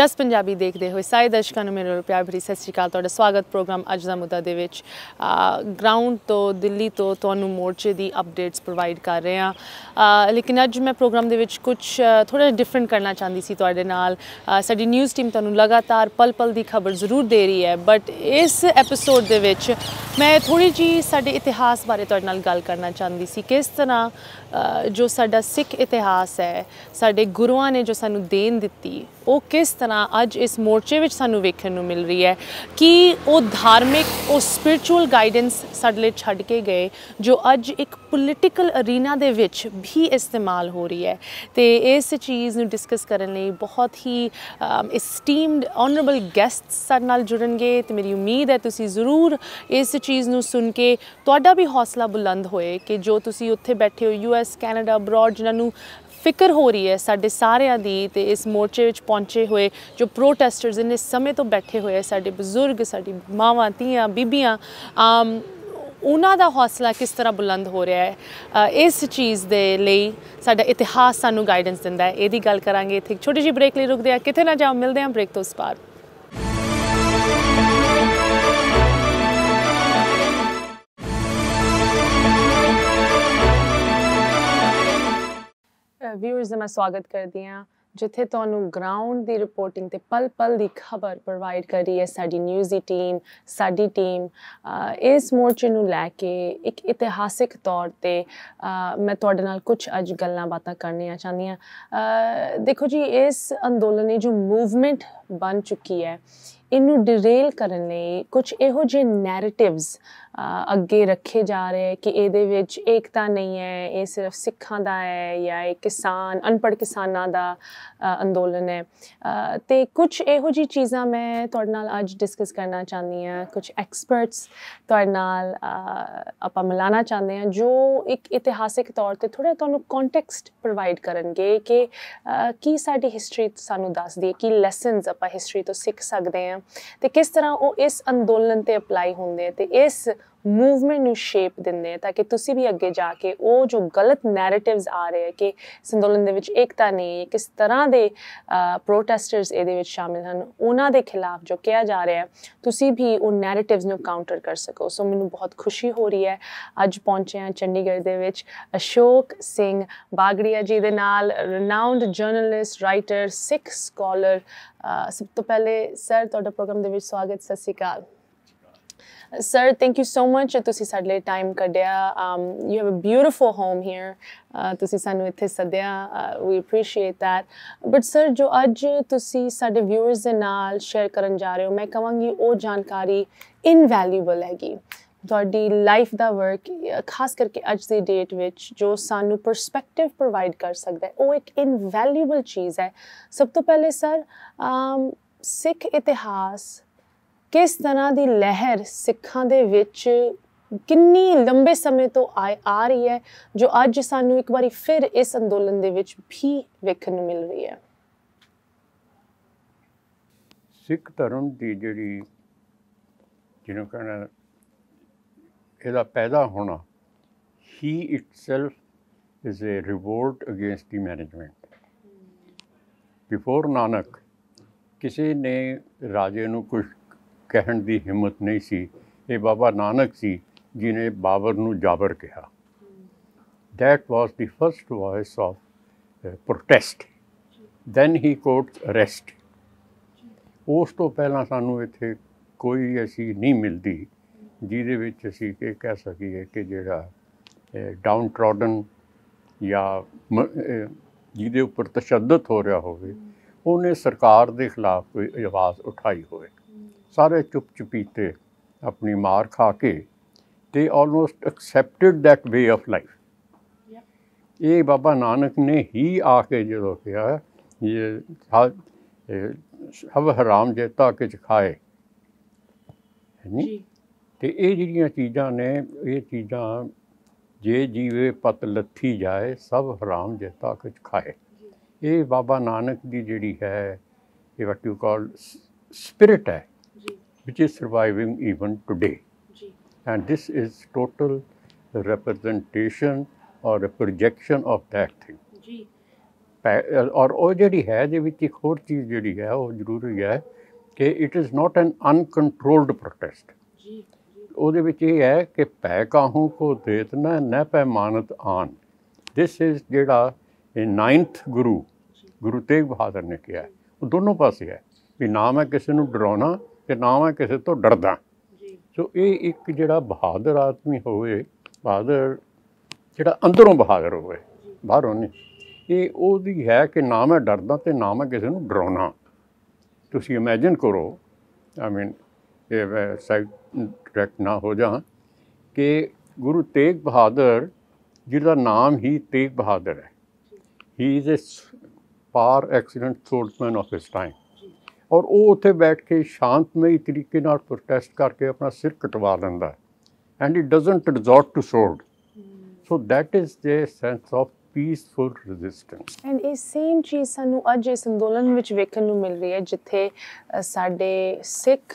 ਜਸ ਪੰਜਾਬੀ ਦੇਖਦੇ ਹੋਏ ਸਾਰੇ ਦਰਸ਼ਕਾਂ ਨੂੰ ਮੇਰੇ ਪਿਆਰ ਭਰੀ ਸਤਿ ਸ਼੍ਰੀ ਅਕਾਲ ਤੁਹਾਡਾ ਸਵਾਗਤ ਪ੍ਰੋਗਰਾਮ ਅੱਜ ਦਾ ਮੁੱਦਾ ਦੇ ਵਿੱਚ ਗਰਾਊਂਡ ਤੋਂ ਦਿੱਲੀ ਤੋਂ ਤੁਹਾਨੂੰ ਮੋਰਚੇ ਦੀ ਅਪਡੇਟਸ ਪ੍ਰੋਵਾਈਡ ਕਰ ਰਹੇ ਹਾਂ ਲੇਕਿਨ ਅੱਜ ਮੈਂ ਪ੍ਰੋਗਰਾਮ ਦੇ ਵਿੱਚ ਕੁਝ ਥੋੜਾ ਡਿਫਰੈਂਟ ਕਰਨਾ ਚਾਹੁੰਦੀ ਸੀ ਤੁਹਾਡੇ ਨਾਲ ਸਾਡੀ ਨਿਊਜ਼ ਟੀਮ ਤੁਹਾਨੂੰ ਲਗਾਤਾਰ ਪਲ ਪਲ ਦੀ ਖਬਰ ਜ਼ਰੂਰ ਦੇ ਰਹੀ ਹੈ ਬਟ ਇਸ ਐਪੀਸੋਡ ਦੇ ਵਿੱਚ ਮੈਂ ਥੋੜੀ ਜੀ ਸਾਡੇ ਇਤਿਹਾਸ ਬਾਰੇ ਤੁਹਾਡੇ ਨਾਲ ਗੱਲ ਕਰਨਾ ਚਾਹੁੰਦੀ ਸੀ ਕਿਸ ਤਰ੍ਹਾਂ ਜੋ ਸਾਡਾ ਸਿੱਖ ਇਤਿਹਾਸ ਹੈ ਸਾਡੇ ਗੁਰੂਆਂ ਨੇ ਜੋ ਸਾਨੂੰ ਦੇਣ ਦਿੱਤੀ ਉਹ ਕਿਸ ਤਰ੍ਹਾਂ ਅੱਜ ਇਸ ਮੋਰਚੇ ਵਿੱਚ ਸਾਨੂੰ ਵੇਖਣ ਨੂੰ ਮਿਲ ਰਹੀ ਹੈ ਕਿ ਉਹ ਧਾਰਮਿਕ ਉਹ ਸਪਿਰਚੁਅਲ ਗਾਈਡੈਂਸ ਸਾਡੇ ਲਈ ਛੱਡ ਕੇ ਗਏ ਜੋ ਅੱਜ ਇੱਕ ਪੋਲਿਟੀਕਲ ਅਰੀਨਾ ਦੇ ਵਿੱਚ ਵੀ ਇਸਤੇਮਾਲ ਹੋ ਰਹੀ ਹੈ ਤੇ ਇਸ ਚੀਜ਼ ਨੂੰ ਡਿਸਕਸ ਕਰਨ ਲਈ ਬਹੁਤ ਹੀ ਇਸਟੀਮਡ ਆਨਰੇਬਲ ਗੈਸਟਸ ਸਾਡੇ ਨਾਲ ਜੁੜਨਗੇ ਤੇ ਮੇਰੀ ਉਮੀਦ ਹੈ ਤੁਸੀਂ ਜ਼ਰੂਰ ਇਸ ਚੀਜ਼ ਨੂੰ ਸੁਣ ਕੇ ਤੁਹਾਡਾ ਵੀ ਹੌਸਲਾ ਬੁਲੰਦ ਹੋਏ ਕਿ ਜੋ ਤੁਸੀਂ ਉੱਥੇ ਬੈਠੇ ਹੋ ਯੂ ਯੂਐਸ ਕੈਨੇਡਾ ਅਬਰੋਡ ਜਿਨ੍ਹਾਂ ਨੂੰ ਫਿਕਰ ਹੋ ਰਹੀ ਹੈ ਸਾਡੇ ਸਾਰਿਆਂ ਦੀ ਤੇ ਇਸ ਮੋਰਚੇ ਵਿੱਚ ਪਹੁੰਚੇ ਹੋਏ ਜੋ ਪ੍ਰੋਟੈਸਟਰਸ ਇੰਨੇ ਸਮੇਂ ਤੋਂ ਬੈਠੇ ਹੋਏ ਸਾਡੇ ਬਜ਼ੁਰਗ ਸਾਡੀ ਮਾਵਾਂ ਧੀਆਂ ਬੀਬੀਆਂ ਆਮ ਉਹਨਾਂ ਦਾ ਹੌਸਲਾ ਕਿਸ ਤਰ੍ਹਾਂ ਬੁਲੰਦ ਹੋ ਰਿਹਾ ਹੈ ਇਸ ਚੀਜ਼ ਦੇ ਲਈ ਸਾਡਾ ਇਤਿਹਾਸ ਸਾਨੂੰ ਗਾਈਡੈਂਸ ਦਿੰਦਾ ਹੈ ਇਹਦੀ ਗੱਲ ਕਰਾਂਗੇ ਇੱਥੇ ਇੱਕ ਛੋਟੀ ਜਿਹੀ ਬ੍ਰੇਕ ਲਈ ਰੁਕਦੇ ਆ ਕਿਥੇ ਨਾ ਜਾਓ ਮਿਲਦੇ ਆ ਬ੍ਰੇਕ ਤੋਂ ਬਾਅਦ ਵਿਊਅਰਸ ਦਾ ਮੈਂ ਸਵਾਗਤ ਕਰਦੀ ਆ ਜਿੱਥੇ ਤੁਹਾਨੂੰ ਗਰਾਊਂਡ ਦੀ ਰਿਪੋਰਟਿੰਗ ਤੇ ਪਲ-ਪਲ ਦੀ ਖਬਰ ਪ੍ਰੋਵਾਈਡ ਕਰ ਰਹੀ ਹੈ ਸਾਡੀ ਨਿਊਜ਼ ਦੀ ਟੀਮ ਸਾਡੀ ਟੀਮ ਇਸ ਮੋਰਚੇ ਨੂੰ ਲੈ ਕੇ ਇੱਕ ਇਤਿਹਾਸਿਕ ਤੌਰ ਤੇ ਮੈਂ ਤੁਹਾਡੇ ਨਾਲ ਕੁਝ ਅੱਜ ਗੱਲਾਂ ਬਾਤਾਂ ਕਰਨੀਆਂ ਚਾਹੁੰਦੀ ਆ ਦੇਖੋ ਜੀ ਇਸ ਅੰਦੋਲਨ ਨੇ ਜੋ ਮੂਵਮੈਂਟ ਬਣ ਚੁੱਕੀ ਹੈ ਇਹਨੂੰ ਡਿਰੇਲ ਕਰਨ ਲਈ ਕੁਝ ਇਹੋ ਜਿਹੇ ਨੈਰੇਟਿਵਸ ਅੱਗੇ ਰੱਖੇ ਜਾ ਰਹੇ ਕਿ ਇਹਦੇ ਵਿੱਚ ਏਕਤਾ ਨਹੀਂ ਹੈ ਇਹ ਸਿਰਫ ਸਿੱਖਾਂ ਦਾ ਹੈ ਜਾਂ ਇਹ ਕਿਸਾਨ ਅਨਪੜ੍ਹ ਕਿਸਾਨਾਂ ਦਾ ਅੰਦੋਲਨ ਹੈ ਤੇ ਕੁਝ ਇਹੋ ਜੀ ਚੀਜ਼ਾਂ ਮੈਂ ਤੁਹਾਡੇ ਨਾਲ ਅੱਜ ਡਿਸਕਸ ਕਰਨਾ ਚਾਹੁੰਦੀ ਆ ਕੁਝ ਐਕਸਪਰਟਸ ਤੁਹਾਡੇ ਨਾਲ ਆਪਾਂ ਮਿਲਾਣਾ ਚਾਹੁੰਦੇ ਆ ਜੋ ਇੱਕ ਇਤਿਹਾਸਿਕ ਤੌਰ ਤੇ ਥੋੜਾ ਤੁਹਾਨੂੰ ਕੰਟੈਕਸਟ ਪ੍ਰੋਵਾਈਡ ਕਰਨਗੇ ਕਿ ਕੀ ਸਾਡੀ ਹਿਸਟਰੀ ਸਾਨੂੰ ਦੱਸਦੀ ਹੈ ਕਿ ਲੈਸਨਸ ਆਪਾਂ ਹਿਸਟਰੀ ਤੋਂ ਸਿੱਖ ਸਕਦੇ ਆ ਤੇ ਕਿਸ ਤਰ੍ਹਾਂ ਉਹ ਇਸ ਅੰਦੋਲਨ ਤੇ ਅਪਲਾਈ ਹੁੰਦੇ ਤੇ ਇਸ ਮੂਵਮੈਂਟ ਨੂੰ ਸ਼ੇਪ ਦਿੰਦੇ ਆ ਤਾਂ ਕਿ ਤੁਸੀਂ ਵੀ ਅੱਗੇ ਜਾ ਕੇ ਉਹ ਜੋ ਗਲਤ ਨੈਰੇਟਿਵਸ ਆ ਰਹੇ ਆ ਕਿ ਸੰਦੋਲਨ ਦੇ ਵਿੱਚ ਏਕਤਾ ਨਹੀਂ ਹੈ ਕਿਸ ਤਰ੍ਹਾਂ ਦੇ ਪ੍ਰੋਟੈਸਟਰਸ ਇਹਦੇ ਵਿੱਚ ਸ਼ਾਮਿਲ ਹਨ ਉਹਨਾਂ ਦੇ ਖਿਲਾਫ ਜੋ ਕਿਹਾ ਜਾ ਰਿਹਾ ਹੈ ਤੁਸੀਂ ਵੀ ਉਹ ਨੈਰੇਟਿਵਸ ਨੂੰ ਕਾਊਂਟਰ ਕਰ ਸਕੋ ਸੋ ਮੈਨੂੰ ਬਹੁਤ ਖੁਸ਼ੀ ਹੋ ਰਹੀ ਹੈ ਅੱਜ ਪਹੁੰਚੇ ਆ ਚੰਡੀਗੜ੍ਹ ਦੇ ਵਿੱਚ ਅਸ਼ੋਕ ਸਿੰਘ ਬਾਗੜੀਆ ਜੀ ਦੇ ਨਾਲ renowned journalist writer Sikh scholar ਸਭ ਤੋਂ ਪਹਿਲੇ ਸਰ ਤੁਹਾਡਾ ਪ੍ਰੋਗਰਾਮ ਦੇ ਵਿੱਚ ਸਵਾਗਤ ਸਤਿ ਸ਼੍ਰੀ ਅਕਾਲ sir thank you so much ਤੁਸੀਂ ਸਾਡੇ ਲਈ ਟਾਈਮ ਕੱਢਿਆ you have a beautiful home here ਤੁਸੀਂ ਸਾਨੂੰ ਇੱਥੇ ਸੱਦਿਆ we appreciate that but sir ਜੋ ਅੱਜ ਤੁਸੀਂ ਸਾਡੇ ਵਿਊਅਰਸ ਦੇ ਨਾਲ ਸ਼ੇਅਰ ਕਰਨ ਜਾ ਰਹੇ ਹੋ ਮੈਂ ਕਹਾਂਗੀ ਉਹ ਜਾਣਕਾਰੀ ਇਨਵੈਲਿਊਬਲ ਹੈਗੀ ਤੁਹਾਡੀ ਲਾਈਫ ਦਾ ਵਰਕ ਖਾਸ ਕਰਕੇ ਅੱਜ ਦੀ ਡੇਟ ਵਿੱਚ ਜੋ ਸਾਨੂੰ ਪਰਸਪੈਕਟਿਵ ਪ੍ਰੋਵਾਈਡ ਕਰ ਸਕਦਾ ਹੈ ਉਹ ਇੱਕ ਇਨਵੈਲਿਊਬਲ ਚੀਜ਼ ਹੈ ਸਭ ਤੋਂ ਪਹਿਲੇ ਸਰ ਸਿੱਖ ਇਤਿਹਾਸ ਕਿਸ ਤਰ੍ਹਾਂ ਦੀ ਲਹਿਰ ਸਿੱਖਾਂ ਦੇ ਵਿੱਚ ਕਿੰਨੀ ਲੰਬੇ ਸਮੇਂ ਤੋਂ ਆ ਆ ਰਹੀ ਹੈ ਜੋ ਅੱਜ ਸਾਨੂੰ ਇੱਕ ਵਾਰੀ ਫਿਰ ਇਸ ਅੰਦੋਲਨ ਦੇ ਵਿੱਚ ਵੀ ਵੇਖਣ ਨੂੰ ਮਿਲ ਰਹੀ ਹੈ ਸਿੱਖ ਧਰਮ ਦੀ ਜਿਹੜੀ ਜਿਹਨੂੰ ਕਹਿੰਦੇ ਇਹਦਾ ਪੈਦਾ ਹੋਣਾ ਹੀ itself is a revolt against the management before Nanak ਕਿਸੇ ਨੇ ਰਾਜੇ ਨੂੰ ਕੁਝ ਕਹਿਣ ਦੀ ਹਿੰਮਤ ਨਹੀਂ ਸੀ ਇਹ ਬਾਬਾ ਨਾਨਕ ਸੀ ਜਿਨੇ ਬਾਬਰ ਨੂੰ ਜਾਬਰ ਕਿਹਾ that was the first voice of protest then he he courts ਉਸ ਤੋਂ ਪਹਿਲਾਂ ਸਾਨੂੰ ਇੱਥੇ ਕੋਈ ਐਸੀ ਨਹੀਂ ਮਿਲਦੀ ਜਿਹਦੇ ਵਿੱਚ ਅਸੀਂ ਇਹ ਕਹਿ ਸਕੀਏ ਕਿ ਜਿਹੜਾ ਡਾਊਨ eh, ਟ੍ਰੋਡਨ ਜਾਂ eh, ਜਿਹਦੇ ਉੱਪਰ ਤਸ਼ੱਦਦ ਹੋ ਰਿਹਾ ਹੋਵੇ ਉਹਨੇ ਸਰਕਾਰ ਦੇ ਖਿਲਾਫ ਕੋਈ ਆਵਾਜ਼ ਉਠਾਈ ਹੋਵੇ सारे चुप चुपीते अपनी मार खा के दे almost accepted that way of life ये बाबा नानक ने ही आके जो किया ये सब हराम जेता कि खाए है तो ये जो चीज़ा ने ये चीज़ा जे जीवे पत लथी जाए सब हराम जेता कि खाए ये बाबा नानक की जीड़ी है ये वट यू कॉल स्पिरिट है which is surviving even today. And this is total representation or a projection of that thing. ਜੀ ਔਰ ਉਹ ਜਿਹੜੀ ਹੈ ਦੇ ਵਿੱਚ ਇੱਕ ਹੋਰ ਚੀਜ਼ ਜਿਹੜੀ ਹੈ ਉਹ ਜ਼ਰੂਰੀ ਹੈ ਕਿ it is not an uncontrolled protest ਜੀ ਉਹਦੇ ਵਿੱਚ ਇਹ ਹੈ ਕਿ ਭੈ ਕਾਹੂ ਕੋ ਦੇਤਨਾ ਨੈ ਪੈਮਾਨਤ ਆਨ ਦਿਸ ਇਜ਼ ਜਿਹੜਾ ਨਾਈਨਥ ਗੁਰੂ ਗੁਰੂ ਤੇਗ ਬਹਾਦਰ ਨੇ ਕਿਹਾ ਉਹ ਦੋਨੋਂ ਪਾਸੇ ਹੈ ਵੀ ਨਾਮ ਹੈ ਕਿਸੇ ਨੂੰ ਡਰਾਉਣਾ ਤੇ ਨਾ ਮੈਂ ਕਿਸੇ ਤੋਂ ਡਰਦਾ ਸੋ ਇਹ ਇੱਕ ਜਿਹੜਾ ਬਹਾਦਰ ਆਦਮੀ ਹੋਵੇ ਬਹਾਦਰ ਜਿਹੜਾ ਅੰਦਰੋਂ ਬਹਾਦਰ ਹੋਵੇ ਬਾਹਰੋਂ ਨਹੀਂ ਇਹ ਉਹਦੀ ਹੈ ਕਿ ਨਾ ਮੈਂ ਡਰਦਾ ਤੇ ਨਾ ਮੈਂ ਕਿਸੇ ਨੂੰ ਡਰਾਉਣਾ ਤੁਸੀਂ ਇਮੇਜਿਨ ਕਰੋ ਆਈ ਮੀਨ ਇਹ ਸਾਈਡ ਡਾਇਰੈਕਟ ਨਾ ਹੋ ਜਾ ਕਿ ਗੁਰੂ ਤੇਗ ਬਹਾਦਰ ਜਿਹਦਾ ਨਾਮ ਹੀ ਤੇਗ ਬਹਾਦਰ ਹੈ ਹੀ is a par excellence statesman of his time ਔਰ ਉਹ ਉੱਥੇ ਬੈਠ ਕੇ ਸ਼ਾਂਤਮਈ ਤਰੀਕੇ ਨਾਲ ਪ੍ਰੋਟੈਸਟ ਕਰਕੇ ਆਪਣਾ ਸਿਰ ਕਟਵਾ ਲੈਂਦਾ and it doesn't resort to sword so that is the sense of peaceful resistance and ਇਸ ਸੇਮ ਚੀਜ਼ ਸਾਨੂੰ ਅੱਜ ਇਸ ਅੰਦੋਲਨ ਵਿੱਚ ਵੇਖਣ ਨੂੰ ਮਿਲ ਰਹੀ ਹੈ ਜਿੱਥੇ ਸਾਡੇ ਸਿੱਖ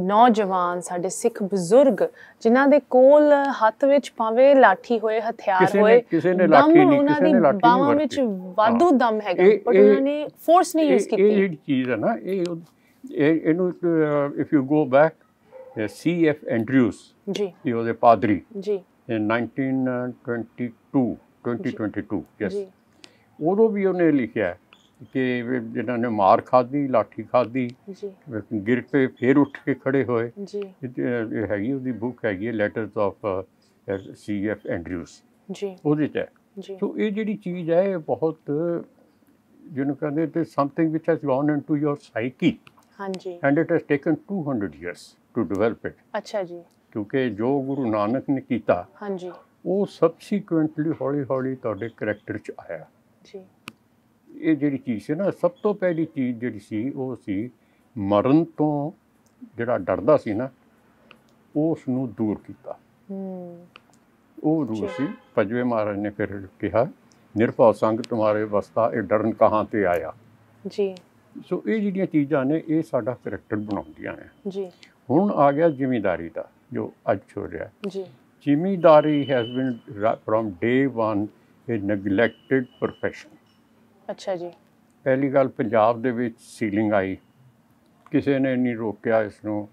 ਨੌਜਵਾਨ ਸਾਡੇ ਸਿੱਖ ਬਜ਼ੁਰਗ ਜਿਨ੍ਹਾਂ ਦੇ ਕੋਲ ਹੱਥ ਵਿੱਚ ਪਾਵੇ ਲਾਠੀ ਹੋਏ ਹਥਿਆਰ ਹੋਏ ਕਿਸੇ ਨੇ ਲਾਠੀ ਨਹੀਂ ਕਿਸੇ ਨੇ ਲਾਠੀ ਨਹੀਂ ਬਾਹਾਂ ਵਿੱਚ ਵਾਧੂ ਦਮ ਹੈਗਾ ਪਰ ਉਹਨਾਂ ਨੇ ਫੋਰਸ ਨਹੀਂ ਯੂਜ਼ ਕੀਤੀ ਇਹ ਜਿਹੜੀ ਚੀਜ਼ ਹੈ ਨਾ ਇਹ ਇਹਨੂੰ if you go back C F Andrews ji ਇਹ ਉਹਦੇ ਪਾਦਰੀ ਜੀ 1922 2022 ਯੈਸ ਉਦੋਂ ਵੀ ਉਹਨੇ ਲਿਖਿਆ ਕਿ ਜਿਨ੍ਹਾਂ ਨੇ ਮਾਰ ਖਾਧੀ ਲਾਠੀ ਖਾਧੀ ਗਿਰ ਕੇ ਫੇਰ ਉੱਠ ਕੇ ਖੜੇ ਹੋਏ ਜੀ ਇਹ ਹੈਗੀ ਉਹਦੀ ਬੁੱਕ ਹੈਗੀ ਹੈ letters of C F Andrews ji ਉਹਦੇ ਚ ਸੋ ਇਹ ਜਿਹੜੀ ਚੀਜ਼ ਹੈ ਇਹ ਬਹੁਤ ਜਿਹਨੂੰ ਕਹਿੰਦੇ ਤੇ something which has gone to your psyche ਹਾਂਜੀ and it has taken 200 years to develop it ਅੱਛਾ ਜੀ ਕਿਉਂਕਿ ਜੋ ਗੁਰੂ ਨਾਨਕ ਨੇ ਕੀਤਾ ਹਾਂਜੀ ਉਹ ਸਬਸੀਕੁਐਂਟਲੀ ਹੌਲੀ ਹੌਲੀ ਤੁਹਾਡੇ ਕੈਰੈਕਟਰ ਚ ਆਇਆ ਜੀ ਇਹ ਜਿਹੜੀ ਚੀਜ਼ ਸੀ ਨਾ ਸਭ ਤੋਂ ਪਹਿਲੀ ਚੀਜ਼ ਜਿਹੜੀ ਸੀ ਉਹ ਸੀ ਮਰਨ ਤੋਂ ਜਿਹੜਾ ਡਰਦਾ ਸੀ ਨਾ ਉਸ ਨੂੰ ਦੂਰ ਕੀਤਾ ਉਹ ਰੂਹ ਸੀ ਪੰਜਵੇਂ ਮਹਾਰਾਜ ਨੇ ਫਿਰ ਕਿਹਾ ਨਿਰਭਉ ਸੰਗ ਤੁਹਾਰੇ ਵਸਤਾ ਇਹ ਡਰਨ ਕਹਾਂ ਤੇ ਆਇਆ ਜੀ ਸੋ ਇਹ ਜਿਹੜੀਆਂ ਚੀਜ਼ਾਂ ਨੇ ਇਹ ਸਾਡਾ ਕੈਰੈਕਟਰ ਬਣਾਉਂਦੀਆਂ ਆ ਜੀ ਹੁਣ ਆ ਗਿਆ ਜ਼ਿਮੀਦਾਰੀ ਦਾ ਜੋ ਅੱਜ ਹੋ ਰਿਹਾ ਜੀ ਜ਼ਿਮੀਦਾਰੀ ਹੈਜ਼ ਬੀਨ ਫਰਮ ਡੇ 1 ਇਹ ਨੈਗਲੈਕਟਿਡ ਪ੍ਰੋਫੈਸ਼ਨ ਅੱਛਾ ਜੀ ਪਹਿਲੀ ਗੱਲ ਪੰਜਾਬ ਦੇ ਵਿੱਚ ਸੀਲਿੰਗ ਆਈ ਕਿਸੇ ਨੇ ਨਹੀਂ ਰੋਕਿਆ ਇਸ ਨੂੰ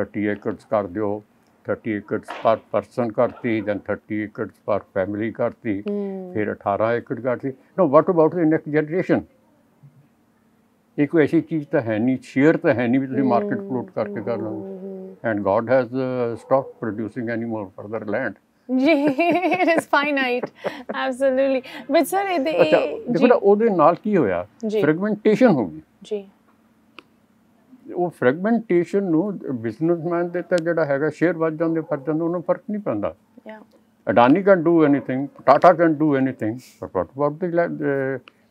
30 ਏਕੜਸ ਕਰ ਦਿਓ 30 ਏਕੜਸ ਪਰ ਪਰਸਨ ਕਰਤੀ ਜਾਂ 30 ਏਕੜਸ ਪਰ ਫੈਮਿਲੀ ਕਰਤੀ ਫਿਰ 18 ਏਕੜ ਕਰਤੀ no what about the next generation ਇੱਕ ਐਸੀ ਚੀਜ਼ ਤਾਂ ਹੈ ਨਹੀਂ ਸ਼ੇਅਰ ਤਾਂ ਹੈ ਨਹੀਂ ਵੀ ਤੁਸੀਂ ਮਾਰਕੀਟ ਫਲੋਟ ਕਰਕੇ ਕਰ ਲਓ and God has stop producing any more further land ਜੀ it is finite absolutely but sir ਇਹ ਇਹਦੇ ਦੇਖੋ ਨਾ ਉਹਦੇ ਨਾਲ ਕੀ ਹੋਇਆ ਫ੍ਰੈਗਮੈਂਟੇਸ਼ਨ ਹੋ ਗਈ ਜੀ ਉਹ ਫ੍ਰੈਗਮੈਂਟੇਸ਼ਨ ਨੂੰ ਬਿਜ਼ਨਸਮੈਨ ਦੇ ਤਾਂ ਜਿਹੜਾ ਹੈਗਾ ਸ਼ੇਅਰ ਵੱਧ ਜਾਂਦੇ ਫਰ ਜਾਂਦੇ ਉਹਨੂੰ ਫਰਕ ਨਹੀਂ ਪੈਂਦਾ ਯਾ Adani can do anything Tata can do anything but what about the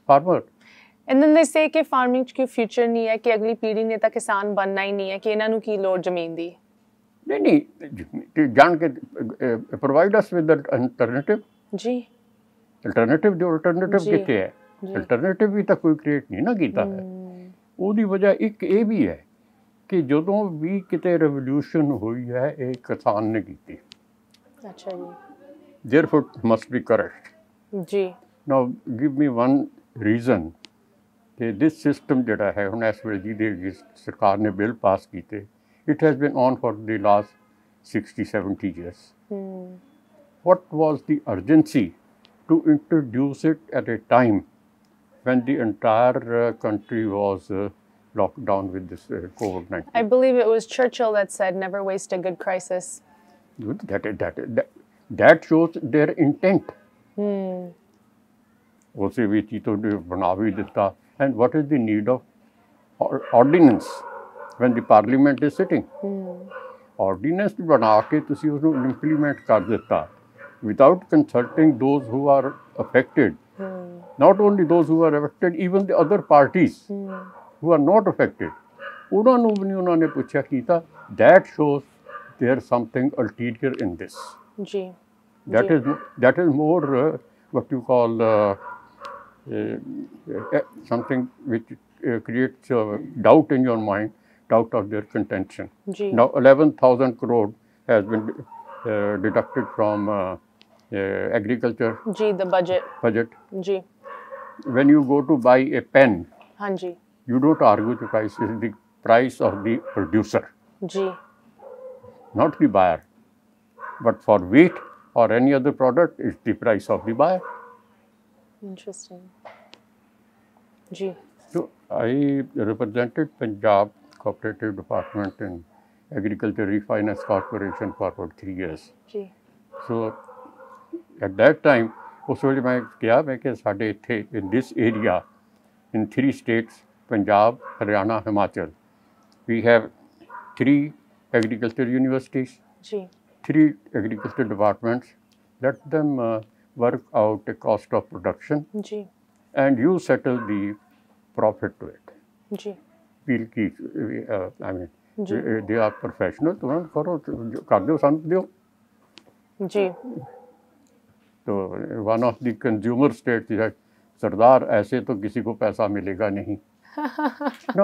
farmer and then they say ਕਿ ਫਾਰਮਿੰਗ ਚ ਕਿਉਂ ਫਿਊਚਰ ਨਹੀਂ ਹੈ ਕਿ ਅਗਲੀ ਪੀੜ੍ਹੀ ਨੇ ਤਾਂ ਕਿਸਾਨ ਬਣਨਾ ਹੀ ਨਹੀਂ ਹੈ ਕਿ ਇਹਨਾਂ ਨੂੰ ਕੀ ਲੋੜ ਜ਼ਮੀਨ ਦੀ नहीं नहीं जान के प्रोवाइड अस विद अल्टरनेटिव जी अल्टरनेटिव जो अल्टरनेटिव कितने है अल्टरनेटिव भी तो कोई क्रिएट नहीं ना किया है ओरी हम्म। वजह एक ये भी है कि जो भी कित रेवल्यूशन हुई है ये किसान ने की their foot must be correct जी now give me one reason कि दिस सिस्टम जोड़ा है हम इस वे जी सरकार ने बिल पास किए It has been on for the last 60, 70 years. Mm. What was the urgency to introduce it at a time when the entire uh, country was uh, locked down with this uh, COVID-19? I believe it was Churchill that said, never waste a good crisis. That, that, that, that shows their intent. Also, ਉਸੇ ਵਿੱਚ ਹੀ ਤੋਂ ਬਣਾ ਵੀ ਦਿੱਤਾ and what is the when the parliament is sitting ordinance ਬਣਾ ਕੇ ਤੁਸੀਂ ਉਸ ਨੂੰ ਇੰਪਲੀਮੈਂਟ ਕਰ ਦਿੱਤਾ without consulting those who are affected not only those who are affected even the other parties who are not affected ਉਹਨਾਂ ਨੂੰ ਵੀ ਉਹਨਾਂ ਨੇ ਪੁੱਛਿਆ ਕੀਤਾ that shows there something ulterior in this ji that is that is more uh, what you call uh, uh, something which creates doubt in your mind out of their contention. Gee. Now 11,000 crore has been uh, deducted from uh, uh, agriculture. Gee, the budget. Budget. Gee. When you go to buy a pen, Hanji. you don't argue the price, it's the price of the producer. Gee. Not the buyer. But for wheat or any other product, it's the price of the buyer. Interesting. Gee. So I represented Punjab cooperative department in Agriculture Refinance Corporation for about three years. So at that time, उस my मैं क्या मैं in this area, in three states, Punjab, Haryana, Himachal, we have three agriculture universities, three agriculture departments. Let them uh, work out the cost of production and you settle the profit to it. Appeal की I mean they करो तो कर दो दो जी तो one of the consumer state सरदार ऐसे तो किसी को पैसा मिलेगा नहीं नो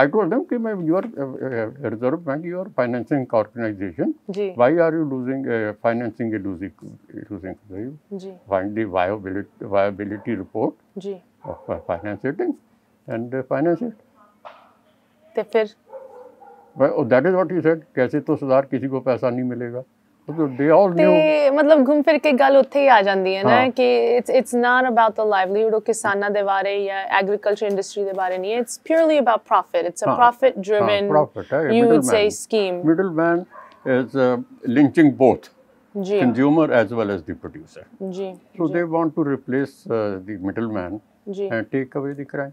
आई टोल्ड देम कि मैं your reserve bank your financing organisation why are you losing financing is losing losing जी find the viability viability report जी ऑफ फाइनेंस एंड फाइनेंस सकते फिर that is what you said कैसे तो सुधार किसी को पैसा नहीं ਮਿਲੇਗਾ ਤੇ ਮਤਲਬ ਘੁੰਮ ਫਿਰ ਕੇ ਗੱਲ ਉੱਥੇ ਹੀ ਆ ਜਾਂਦੀ ਹੈ ਨਾ ਕਿ it's it's not about the livelihood ਉਹ ਕਿਸਾਨਾਂ ਦੇ ਬਾਰੇ ਜਾਂ ਐਗਰੀਕਲਚਰ ਇੰਡਸਟਰੀ ਦੇ ਬਾਰੇ ਨਹੀਂ it's purely about profit it's a profit driven you would say scheme middleman is linking both ਜੀ consumer as well as the producer ਜੀ so they want to replace the middleman ਜੀ take ਅਵੇ ਰਹਾ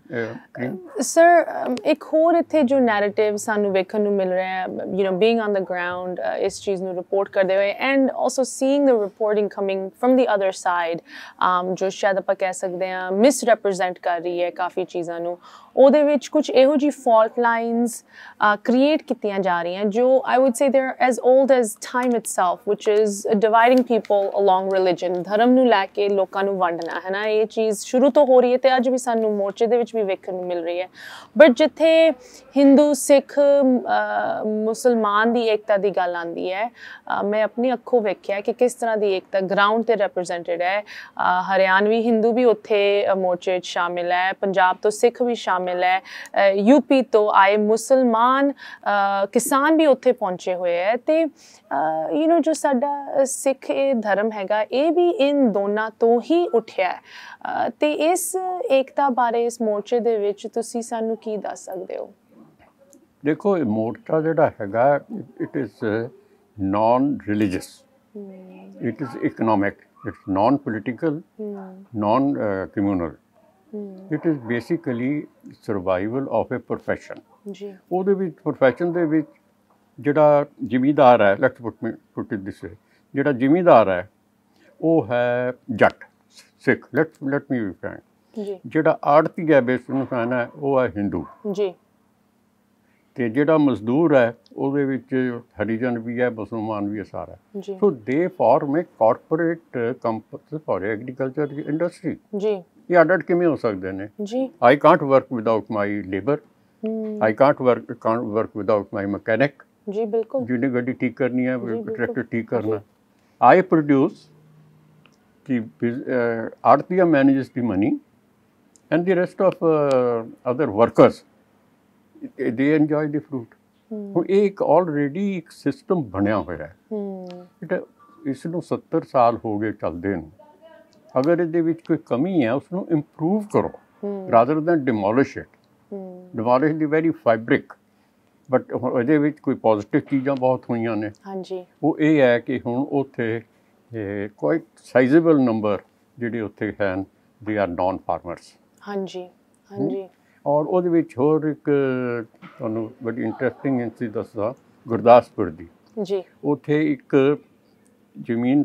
ਹੈ sir ਇੱਕ ਹੋਰ ਇੱਥੇ ਜੋ ਨੈਰੇਟਿਵ ਸਾਨੂੰ ਵੇਖਣ ਨੂੰ ਮਿਲ ਰਿਹਾ ਹੈ you know being on the ground ਇਸ ਚੀਜ਼ ਨੂੰ ਰਿਪੋਰਟ ਕਰਦੇ ਹੋਏ and also seeing the reporting coming from the other side ਜੋ ਸ਼ਾਇਦ ਆਪਾਂ ਕਹਿ ਸਕਦੇ ਹਾਂ ਰਿਪਰੈਜ਼ੈਂਟ ਕਰ ਰਹੀ ਹੈ ਕਾਫੀ ਚੀਜ਼ਾਂ ਨੂੰ ਉਹਦੇ ਵਿੱਚ ਕੁਝ ਇਹੋ ਜੀ ਫਾਲਟ ਲਾਈਨਸ ਕ੍ਰੀਏਟ ਕੀਤੀਆਂ ਜਾ ਰਹੀਆਂ ਜੋ ਆਈ would say they are as old as time itself which is dividing people along religion ਧਰਮ ਨੂੰ ਲੈ ਕੇ ਲੋਕਾਂ ਨੂੰ ਵੰਡਣਾ ਹੈ ਨਾ ਇਹ ਚੀਜ਼ ਸ਼ੁਰੂ ਤੋਂ ਹੋ ਰਹੀ ਹੈ ਤੇ ਅੱਜ ਵੀ ਸਾਨੂੰ ਮੋਰਚੇ ਦੇ ਵਿੱਚ ਵੀ ਵੇਖਣ ਨੂੰ ਮਿਲ ਰਹੀ ਹੈ ਬਟ ਜਿੱਥੇ ਹਿੰਦੂ ਸਿੱਖ ਮੁਸਲਮਾਨ ਦੀ ਏਕਤਾ ਦੀ ਗੱਲ ਆਂਦੀ ਹੈ ਮੈਂ ਆਪਣੀ ਅੱਖੋਂ ਵੇਖਿਆ ਕਿ ਕਿਸ ਤਰ੍ਹਾਂ ਦੀ ਏਕਤਾ ਗਰਾਊਂਡ ਤੇ ਰਿਪਰੈਜ਼ੈਂਟਡ ਹੈ ਹਰਿਆਣਵੀ ਹਿੰਦੂ ਵੀ ਉੱਥੇ ਮੋਰਚੇ 'ਚ ਸ਼ਾਮਿਲ ਹੈ ਪੰਜਾਬ ਤੋਂ ਸਿੱਖ ਵੀ ਸ਼ਾਮਿਲ ਸ਼ਾਮਿਲ ਹੈ ਯੂਪੀ ਤੋਂ ਆਏ ਮੁਸਲਮਾਨ ਕਿਸਾਨ ਵੀ ਉੱਥੇ ਪਹੁੰਚੇ ਹੋਏ ਹੈ ਤੇ ਯੂ نو ਜੋ ਸਾਡਾ ਸਿੱਖ ਇਹ ਧਰਮ ਹੈਗਾ ਇਹ ਵੀ ਇਨ ਦੋਨਾਂ ਤੋਂ ਹੀ ਉੱਠਿਆ ਹੈ ਤੇ ਇਸ ਏਕਤਾ ਬਾਰੇ ਇਸ ਮੋਰਚੇ ਦੇ ਵਿੱਚ ਤੁਸੀਂ ਸਾਨੂੰ ਕੀ ਦੱਸ ਸਕਦੇ ਹੋ ਦੇਖੋ ਇਹ ਮੋਰਚਾ ਜਿਹੜਾ ਹੈਗਾ it is non religious it is economic it's non political non communal it is basically survival of a profession ਜੀ ਉਹਦੇ ਵਿੱਚ ਪ੍ਰੋਫੈਸ਼ਨ ਦੇ ਵਿੱਚ ਜਿਹੜਾ ਜ਼ਿਮੀਦਾਰ ਹੈ ਲੈਟਸ ਪੁੱਟ ਇਟ ਦਿਸ ਜਿਹੜਾ ਜ਼ਿਮੀਦਾਰ ਹੈ ਉਹ ਹੈ Jatt Sikh let let me be ਜੀ ਜਿਹੜਾ ਆੜਤੀ ਹੈ ਬੇਸ ਨੂੰ ਹੈ ਉਹ ਹੈ ਹਿੰਦੂ ਜੀ ਤੇ ਜਿਹੜਾ ਮਜ਼ਦੂਰ ਹੈ ਉਹਦੇ ਵਿੱਚ ਹਰੀਜਨ ਵੀ ਹੈ ਬਸੂਮਾਨ ਵੀ ਹੈ ਸਾਰਾ ਸੋ ਦੇ ਫਾਰਮ ਇੱਕ corporate company for agriculture industry ਜੀ अडल्ट किमें हो सकते हैं I can't work without my labour I can't work can't work without my mechanic जिन्हें गड्डी ठीक करनी है ट्रैक्टर ठीक हाँ करना आई प्रोड्यूस की आरती managers the money and the rest of other workers they enjoy the fruit एक ऑलरेडी एक सिस्टम बनया हुआ है हम्म। इसनों सत्तर साल हो गए चलते हैं ਅਗਰ ਇਹਦੇ ਵਿੱਚ ਕੋਈ ਕਮੀ ਹੈ ਉਸ ਨੂੰ ਇੰਪਰੂਵ ਕਰੋ rather than demolish it demolish the very fabric but ਇਹਦੇ ਵਿੱਚ ਕੋਈ ਪੋਜ਼ਿਟਿਵ ਚੀਜ਼ਾਂ ਬਹੁਤ ਹੋਈਆਂ ਨੇ ਹਾਂਜੀ ਉਹ ਇਹ ਹੈ ਕਿ ਹੁਣ ਉੱਥੇ ਕੋਈ ਸਾਈਜ਼ੇਬਲ ਨੰਬਰ ਜਿਹੜੇ ਉੱਥੇ ਹਨ ਦੇ ਆਰ ਨਾਨ ਫਾਰਮਰਸ ਹਾਂਜੀ ਹਾਂਜੀ ਔਰ ਉਹਦੇ ਵਿੱਚ ਹੋਰ ਇੱਕ ਤੁਹਾਨੂੰ ਬੜੀ ਇੰਟਰਸਟਿੰਗ ਇੰਸੀ ਦੱਸਦਾ ਗੁਰਦਾਸਪੁਰ ਦੀ ਜੀ ਉੱਥੇ ਇੱਕ ਜ਼ਮੀਨ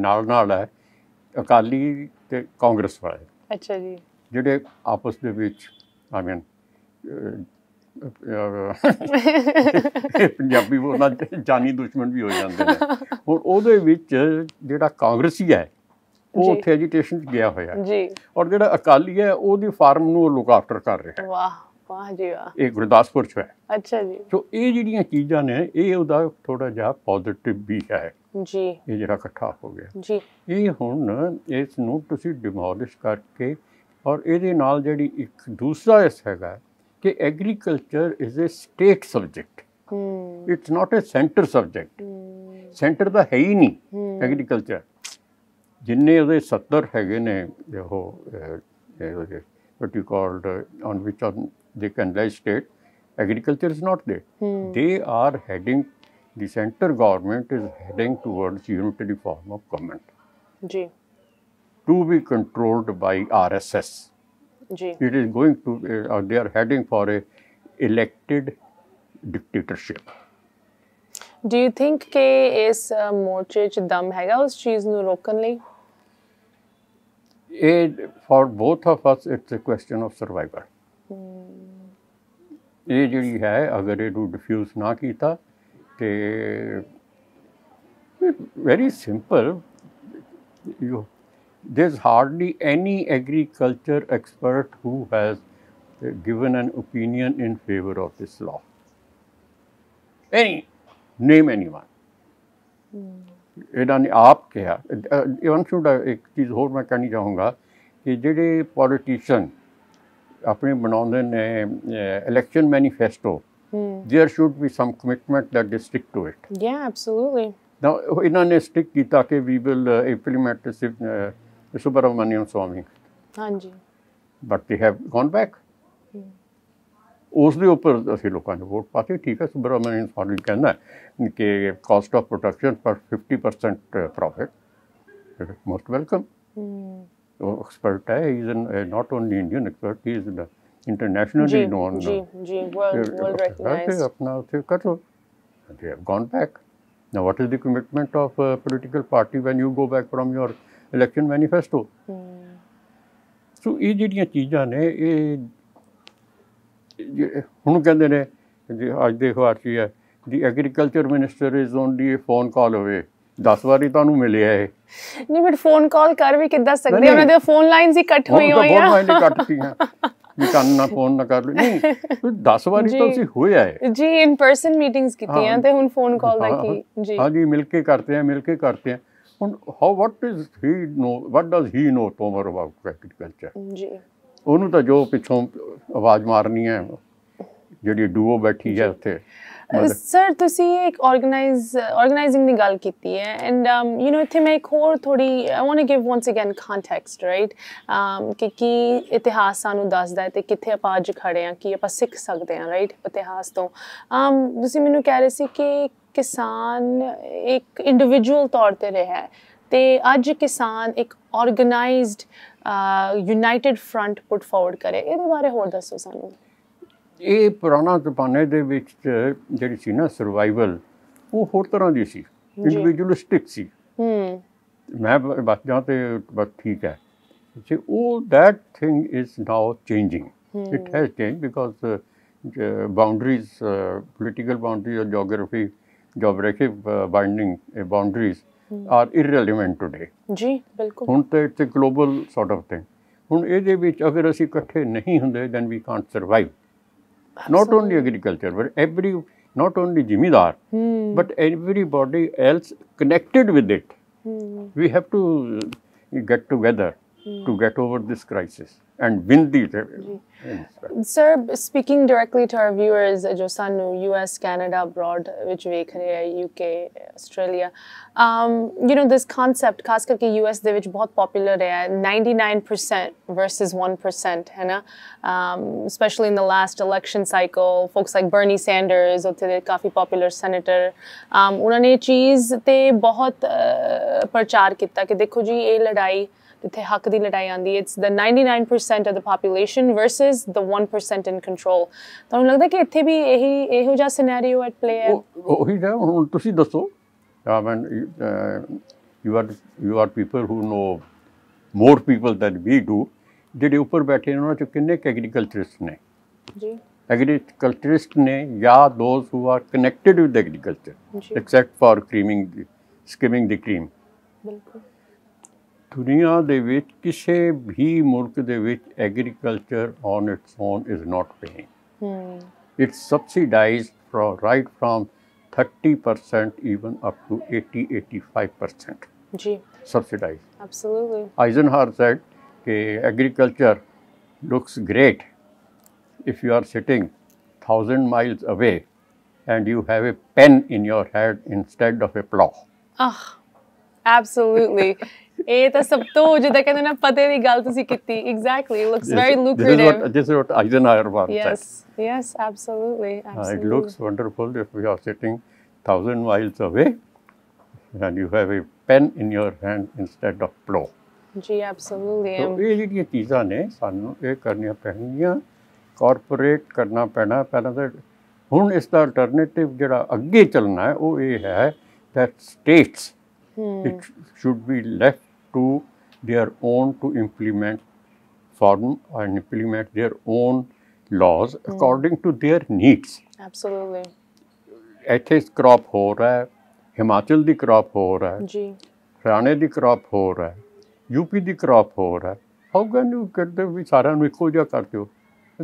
ਨਾਲ ਨਾਲ ਹੈ ਅਕਾਲੀ ਤੇ ਕਾਂਗਰਸ ਵਾਲੇ ਅੱਛਾ ਜੀ ਜਿਹੜੇ ਆਪਸ ਦੇ ਵਿੱਚ ਆਈ ਮੀਨ ਪੰਜਾਬੀ ਉਹਨਾਂ ਜਾਨੀ ਦੁਸ਼ਮਣ ਵੀ ਹੋ ਜਾਂਦੇ ਨੇ ਹੁਣ ਉਹਦੇ ਵਿੱਚ ਜਿਹੜਾ ਕਾਂਗਰਸੀ ਹੈ ਉਹ ਉੱਥੇ ਐਜੀਟੇਸ਼ਨ ਚ ਗਿਆ ਹੋਇਆ ਜੀ ਔਰ ਜਿਹੜਾ ਅਕਾਲੀ ਹੈ ਉਹਦੀ ਫਾਰਮ ਨੂੰ ਉਹ ਲੁੱਕ ਆਫਟਰ ਕਰ ਰਿਹਾ ਵਾਹ ਵਾਹ ਜੀ ਵਾਹ ਇਹ ਗੁਰਦਾਸਪੁਰ ਚ ਹੈ ਅੱਛਾ ਜੀ ਸੋ ਇਹ ਜਿਹੜੀਆਂ ਚੀਜ਼ਾਂ ਨੇ ਇਹ ਉਹਦਾ ਥੋੜਾ ਜਿਹਾ ਪੋਜ਼ਿਟਿਵ ਵੀ ਹੈ ਜੀ ਇਹ ਜਿਹੜਾ ਇਕੱਠਾ ਹੋ ਗਿਆ ਜੀ ਇਹ ਹੁਣ ਇਸ ਨੂੰ ਤੁਸੀਂ ਡਿਮੋਲਿਸ਼ ਕਰਕੇ ਔਰ ਇਹਦੇ ਨਾਲ ਜਿਹੜੀ ਇੱਕ ਦੂਸਰਾ ਇਸ ਹੈਗਾ ਕਿ agriculture is a state subject hmm it's not a centre subject centre ਦਾ ਹੈ ਹੀ ਨਹੀਂ ਐਗਰੀਕਲਚਰ ਜਿੰਨੇ ਉਹਦੇ 70 ਹੈਗੇ ਨੇ ਉਹ ਉਹ you called uh, on which on the canalized state, agriculture is not there. Hmm. They are heading, the center government is heading towards unitary form of government. Ji. To be controlled by RSS. Ji. It is going to, uh, they are heading for a elected dictatorship. Do you think ਕਿ ਇਸ more 'ਚ ਦਮ ਹੈਗਾ ਉਸ ਚੀਜ਼ ਨੂੰ ਰੋਕਣ ਲਈ? It, for both of us, it's a question of survival. ਇਹ ਜਿਹੜੀ ਹੈ ਅਗਰ ਇਹ ਨੂੰ ਡਿਫਿਊਜ਼ ਨਾ ਕੀਤਾ ਤੇ very simple you there is hardly any agriculture expert who has given an opinion in favour of this law any name anyone ਇਹਨਾਂ ਨੇ ਆਪ ਕਿਹਾ ਇਵਨ ਸ਼ੁੱਡ ਇੱਕ ਚੀਜ਼ ਹੋਰ ਮੈਂ ਕਹਿਣੀ ਚਾਹੂੰਗਾ ਕਿ ਜਿਹੜੇ ਪੋਲੀਟੀਸ਼ੀਅਨ अपने बनौदे ने election manifesto there should be some commitment that they stick to it या एब्सोल्युटली नाउ इन्होंने स्टिक किया कि we will implement Subramanian Swamy हाँ जी but they have gone back ਉਸ ਦੇ ਉੱਪਰ ਅਸੀਂ ਲੋਕਾਂ ਨੇ ਵੋਟ ਪਾਤੀ ਠੀਕ ਹੈ ਸੁਬਰਾਮਨੀਨ ਫਾਰਮੀ ਕਹਿੰਦਾ ਕਿ ਕਾਸਟ ਆਫ ਪ੍ਰੋਡਕਸ਼ਨ ਪਰ 50% ਪ੍ਰੋਫਿਟ ਮੋਸਟ ਵੈਲਕਮ expert है he is an, uh, not only Indian expert he is internationally जी, known जी जी world world recognized अपना उसे कर लो they have gone back now what is the commitment of a political party when you go back from your election manifesto hmm. ਸੋ ਇਹ ਜਿਹੜੀਆਂ ਚੀਜ਼ਾਂ ਨੇ ਇਹ ਹੁਣ ਕਹਿੰਦੇ ਨੇ ਅੱਜ ਦੇ ਅਖਬਾਰ 'ਚ ਹੈ the agriculture minister is only a phone call away 10 ਵਾਰੀ ਤੁਹਾਨੂੰ ਮਿਲਿਆ ਇਹ ਨਹੀਂ ਬਟ ਫੋਨ ਕਾਲ ਕਰ ਵੀ ਕਿੱਦਾਂ ਸਕਦੇ ਉਹਨਾਂ ਦੇ ਫੋਨ ਲਾਈਨਸ ਹੀ ਕੱਟ ਹੋਈ ਹੋਈਆਂ ਹਾਂ ਬਹੁਤ ਲਾਈਨ ਕੱਟ ਗਈਆਂ ਵੀ ਕੰਨ ਨਾ ਫੋਨ ਨਾ ਕਰ ਲਈ ਨਹੀਂ 10 ਵਾਰੀ ਤਾਂ ਅਸੀਂ ਹੋਇਆ ਹੈ ਜੀ ਇਨ ਪਰਸਨ ਮੀਟਿੰਗਸ ਕੀਤੀਆਂ ਤੇ ਹੁਣ ਫੋਨ ਕਾਲ ਦਾ ਕੀ ਜੀ ਹਾਂ ਜੀ ਮਿਲ ਕੇ ਕਰਤੇ ਆ ਮਿਲ ਕੇ ਕਰਤੇ ਆ ਹੁਣ how what is he know what does he know Tomar about culture ਜੀ ਉਹਨੂੰ ਤਾਂ ਜੋ ਪਿੱਛੋਂ ਆਵਾਜ਼ ਮਾਰਨੀ ਹੈ ਜਿਹੜੀ ਡੂਓ ਬੈਠੀ ਹੈ ਉੱਥੇ ਸਰ ਤੁਸੀਂ ਇੱਕ ਆਰਗੇਨਾਈਜ਼ ਆਰਗੇਨਾਈਜ਼ਿੰਗ ਦੀ ਗੱਲ ਕੀਤੀ ਹੈ ਐਂਡ ਯੂ نو ਇਥੇ ਮੈਂ ਇੱਕ ਹੋਰ ਥੋੜੀ I want to give once again context right ਕਿ ਕੀ ਇਤਿਹਾਸ ਸਾਨੂੰ ਦੱਸਦਾ ਹੈ ਤੇ ਕਿੱਥੇ ਆਪਾਂ ਅੱਜ ਖੜੇ ਆ ਕੀ ਆਪਾਂ ਸਿੱਖ ਸਕਦੇ ਆ ਰਾਈਟ ਇਤਿਹਾਸ ਤੋਂ um, ਤੁਸੀਂ ਮੈਨੂੰ ਕਹਿ ਰਹੇ ਸੀ ਕਿ ਕਿਸਾਨ ਇੱਕ ਇੰਡੀਵਿਜੂਅਲ ਤੌਰ ਤੇ ਰਿਹਾ ਤੇ ਅੱਜ ਕਿਸਾਨ ਇੱਕ organised united front put forward ਕਰੇ ਇਹਦੇ ਬਾਰੇ ਹੋਰ ਦੱਸੋ ਸਾਨੂੰ ਇਹ ਪੁਰਾਣਾ ਜ਼ਮਾਨੇ ਦੇ ਵਿੱਚ ਜਿਹੜੀ ਸੀ ਨਾ ਸਰਵਾਈਵਲ ਉਹ ਹੋਰ ਤਰ੍ਹਾਂ ਦੀ ਸੀ ਇੰਡੀਵਿਜੂਅਲਿਸਟਿਕ ਸੀ ਹੂੰ ਮੈਂ ਬਸ ਜਾਂ ਤੇ ਬਸ ਠੀਕ ਹੈ ਕਿ ਉਹ that thing is now changing it has change because boundaries political boundary or geography geography binding boundaries are irrelevant today ਜੀ ਬਿਲਕੁਲ ਹੁਣ ਤੇ it's a global sort of thing ਹੁਣ ਇਹਦੇ ਵਿੱਚ ਅਗਰ ਅਸੀਂ ਇਕੱਠੇ ਨਹੀਂ ਹੁੰਦੇ then we can't survive Absolutely. Not only agriculture, but every, not only Jimidar, hmm. but everybody else connected with it. Hmm. We have to get together to get over this crisis and win the. Sir, speaking directly to our viewers, jo sanu US, Canada, abroad, which vekh rahe hai UK, Australia, um, you know this concept, ਖਾਸ ਕਰਕੇ US de vich bahut popular hai 99% versus 1%, ਹੈ ਨਾ? Um, especially in the last election cycle, folks like Bernie Sanders, ਉੱਥੇ ਦੇ ਕਾਫੀ popular senator um, ਉਹਨਾਂ ਨੇ te bahut ਬਹੁਤ ਪ੍ਰਚਾਰ ਕੀਤਾ ਕਿ ਦੇਖੋ ਜੀ ਇਹ ਲੜਾਈ ਜਿੱਥੇ ਹੱਕ ਦੀ ਲੜਾਈ ਆਂਦੀ it's the 99% of the population versus the 1% in control ਤੁਹਾਨੂੰ ਲੱਗਦਾ ਕਿ ਇੱਥੇ ਵੀ ਇਹੀ ਇਹੋ ਜਿਹਾ ਸਿਨੈਰੀਓ ਐਟ ਪਲੇ ਹੈ ਹੀ ਹੈ ਹੁਣ ਤੁਸੀਂ ਦੱਸੋ I mean you are you are people who know more people than we do ਜਿਹੜੇ ਉੱਪਰ ਬੈਠੇ ਉਹਨਾਂ ਚ ਕਿੰਨੇ ਐਗਰੀਕਲਚਰਿਸਟ ਨੇ ਜੀ ਐਗਰੀਕਲਚਰਿਸਟ ਨੇ ਜਾਂ those who are connected with agriculture except for creaming skimming the cream ਬਿਲਕੁਲ ਦੁਨੀਆ ਦੇ ਵਿੱਚ ਕਿਸੇ ਵੀ ਮੁਲਕ ਦੇ ਵਿੱਚ agriculture on its own is not paying it's subsidised from right 30% even up to 80 85% ji subsidized absolutely eisenhower said ke agriculture looks great if you are sitting 1000 miles away and you have a pen in your hand instead of a plow ah absolutely ਇਹ ਤਾਂ ਸਭ ਤੋਂ ਜਿਹਦਾ ਕਹਿੰਦੇ ਨਾ ਪਤੇ ਦੀ ਗੱਲ ਤੁਸੀਂ ਕੀਤੀ exactly it looks very lucrative this is what Eisenhower wanted yes yes absolutely absolutely it looks wonderful if we are sitting 1000 miles away and you have a pen in your hand instead of plough ਜੀ absolutely so ਇਹ ਚੀਜ਼ਾਂ ਨੇ ਸਾਨੂੰ ਇਹ ਕਰਨੀਆਂ ਪੈਣਗੀਆਂ corporate ਕਰਨਾ ਪੈਣਾ ਪਹਿਲਾਂ ਤਾਂ ਹੁਣ ਇਸ ਦਾ ਅਲਟਰਨੇਟਿਵ ਜਿਹੜਾ ਅੱਗੇ ਚੱਲਣਾ ਹੈ ਉਹ ਇਹ ਹੈ that states it should be left to their own to implement form and implement their own laws mm. according to their needs. Absolutely. ਇੱਥੇ crop ਹੋ ਰਹਾ ਹੈ ਹਿਮਾਚਲ ਦੀ crop ਹੋ ਰਿਹਾ ਹੈ ਜੀ ਹਰਿਆਣੇ ਦੀ crop ਹੋ ਰਿਹਾ ਹੈ ਯੂਪੀ ਦੀ crop ਹੋ ਰਿਹਾ ਹੈ ਹਾਊ ਕੈਨ ਯੂ ਕਰਦੇ ਵੀ ਸਾਰਿਆਂ ਨੂੰ ਇੱਕੋ ਜਿਹਾ ਕਰ ਦਿਓ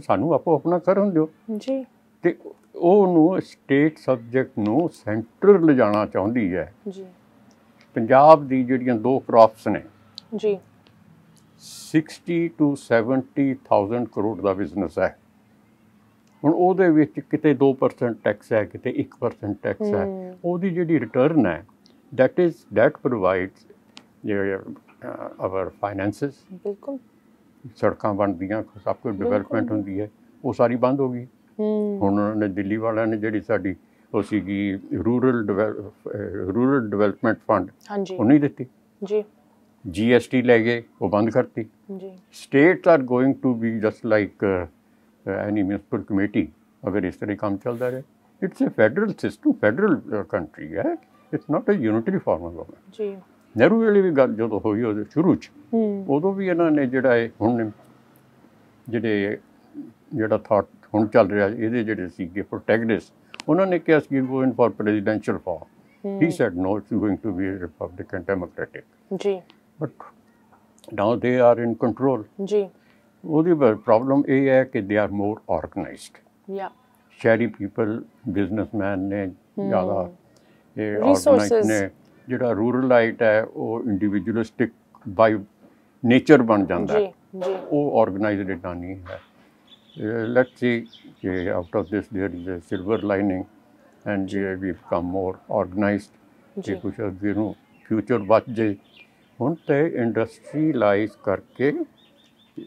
ਸਾਨੂੰ ਆਪੋ ਆਪਣਾ ਕਰਨ ਦਿਓ ਜੀ ਤੇ ਉਹ ਨੂੰ ਸਟੇਟ ਸਬਜੈਕਟ ਨੂੰ ਸੈਂਟਰ ਲਿਜਾਣਾ ਚਾਹੁੰਦੀ ਹੈ ਜੀ ਪੰਜਾਬ ਦੀ ਜਿਹੜੀਆਂ ਦੋ ਕ੍ਰੌਪਸ ਨੇ ਜੀ 60 ਟੂ 70000 ਕਰੋੜ ਦਾ ਬਿਜ਼ਨਸ ਹੈ ਹੁਣ ਉਹਦੇ ਵਿੱਚ ਕਿਤੇ 2% ਟੈਕਸ ਹੈ ਕਿਤੇ 1% ਟੈਕਸ ਹੈ ਉਹਦੀ ਜਿਹੜੀ ਰਿਟਰਨ ਹੈ that is that provides your our finances ਬਿਲਕੁਲ ਸੜਕਾਂ ਬਣਦੀਆਂ ਸਭ ਕੁਝ ਡਿਵੈਲਪਮੈਂਟ ਹੁੰਦੀ ਹੈ ਉਹ ਸਾਰੀ ਬੰਦ ਹੋ ਗਈ ਹੁਣ ਉਹਨਾਂ ਨੇ ਦਿੱਲੀ ਵਾਲਿਆਂ ਨੇ ਜਿਹੜੀ ਸਾਡੀ ਉਸकी ਰੂਰਲ ਰੂਰਲ ਡਿਵੈਲਪਮੈਂਟ ਫੰਡ ਉਹ ਨਹੀਂ ਦਿੱਤੀ ਜੀ ਜੀਐਸਟੀ ਲੈ ਗਏ ਉਹ ਬੰਦ ਕਰਤੀ ਜੀ states are going to be just like any municipal committee ਅਗਰ ਇਸ ਤਰ੍ਹਾਂ ਕੰਮ ਚੱਲਦਾ ਰਹੇ it's a federal system federal country ਹੈ it's not a unitary form of government ਜੀ ਨਹਿਰੂ ਵੇਲੇ ਵੀ ਗੱਲ ਜਦੋਂ ਹੋਈ ਉਹਦੇ ਸ਼ੁਰੂ 'ਚ ਉਦੋਂ ਵੀ ਇਹਨਾਂ ਨੇ ਜਿਹੜਾ ਹੈ ਹੁਣ ਜਿਹੜੇ ਜਿਹੜਾ ਥਾਟ ਹੁਣ ਚੱਲ ਰਿਹਾ ਇਹਦੇ ਜਿਹੜੇ ਸੀਗੇ ਪ੍ਰੋਟੈਗਨਿਸਟ ਉਹਨਾਂ ਨੇ ਕਿਹਾ ਸੀ going for presidential form he said no it's going to be republican democratic ਜੀ but now they are in control ਜੀ ਉਹਦੀ ਪ੍ਰੋਬਲਮ ਇਹ ਹੈ ਕਿ ਦੇ ਆਰ ਮੋਰ ਆਰਗੇਨਾਈਜ਼ਡ ਯਾ ਸ਼ੈਰੀ ਪੀਪਲ ਬਿਜ਼ਨਸਮੈਨ ਨੇ ਜ਼ਿਆਦਾ ਇਹ ਆਰਗੇਨਾਈਜ਼ਡ ਨੇ ਜਿਹੜਾ ਰੂਰਲ ਲਾਈਟ ਹੈ ਉਹ ਇੰਡੀਵਿਜੂਅਲਿਸਟਿਕ ਬਾਈ ਨੇਚਰ ਬਣ ਜਾਂਦਾ ਹੈ ਜੀ ਜੀ ਉਹ ਆਰਗੇਨਾਈਜ਼ਡ ਨਹੀਂ ਹੈ Uh, let's see uh, out of this there is a silver lining and uh, we become more organized. कुछ दिनों future. बच जाए हूँ तो इंडस्ट्रीलाइज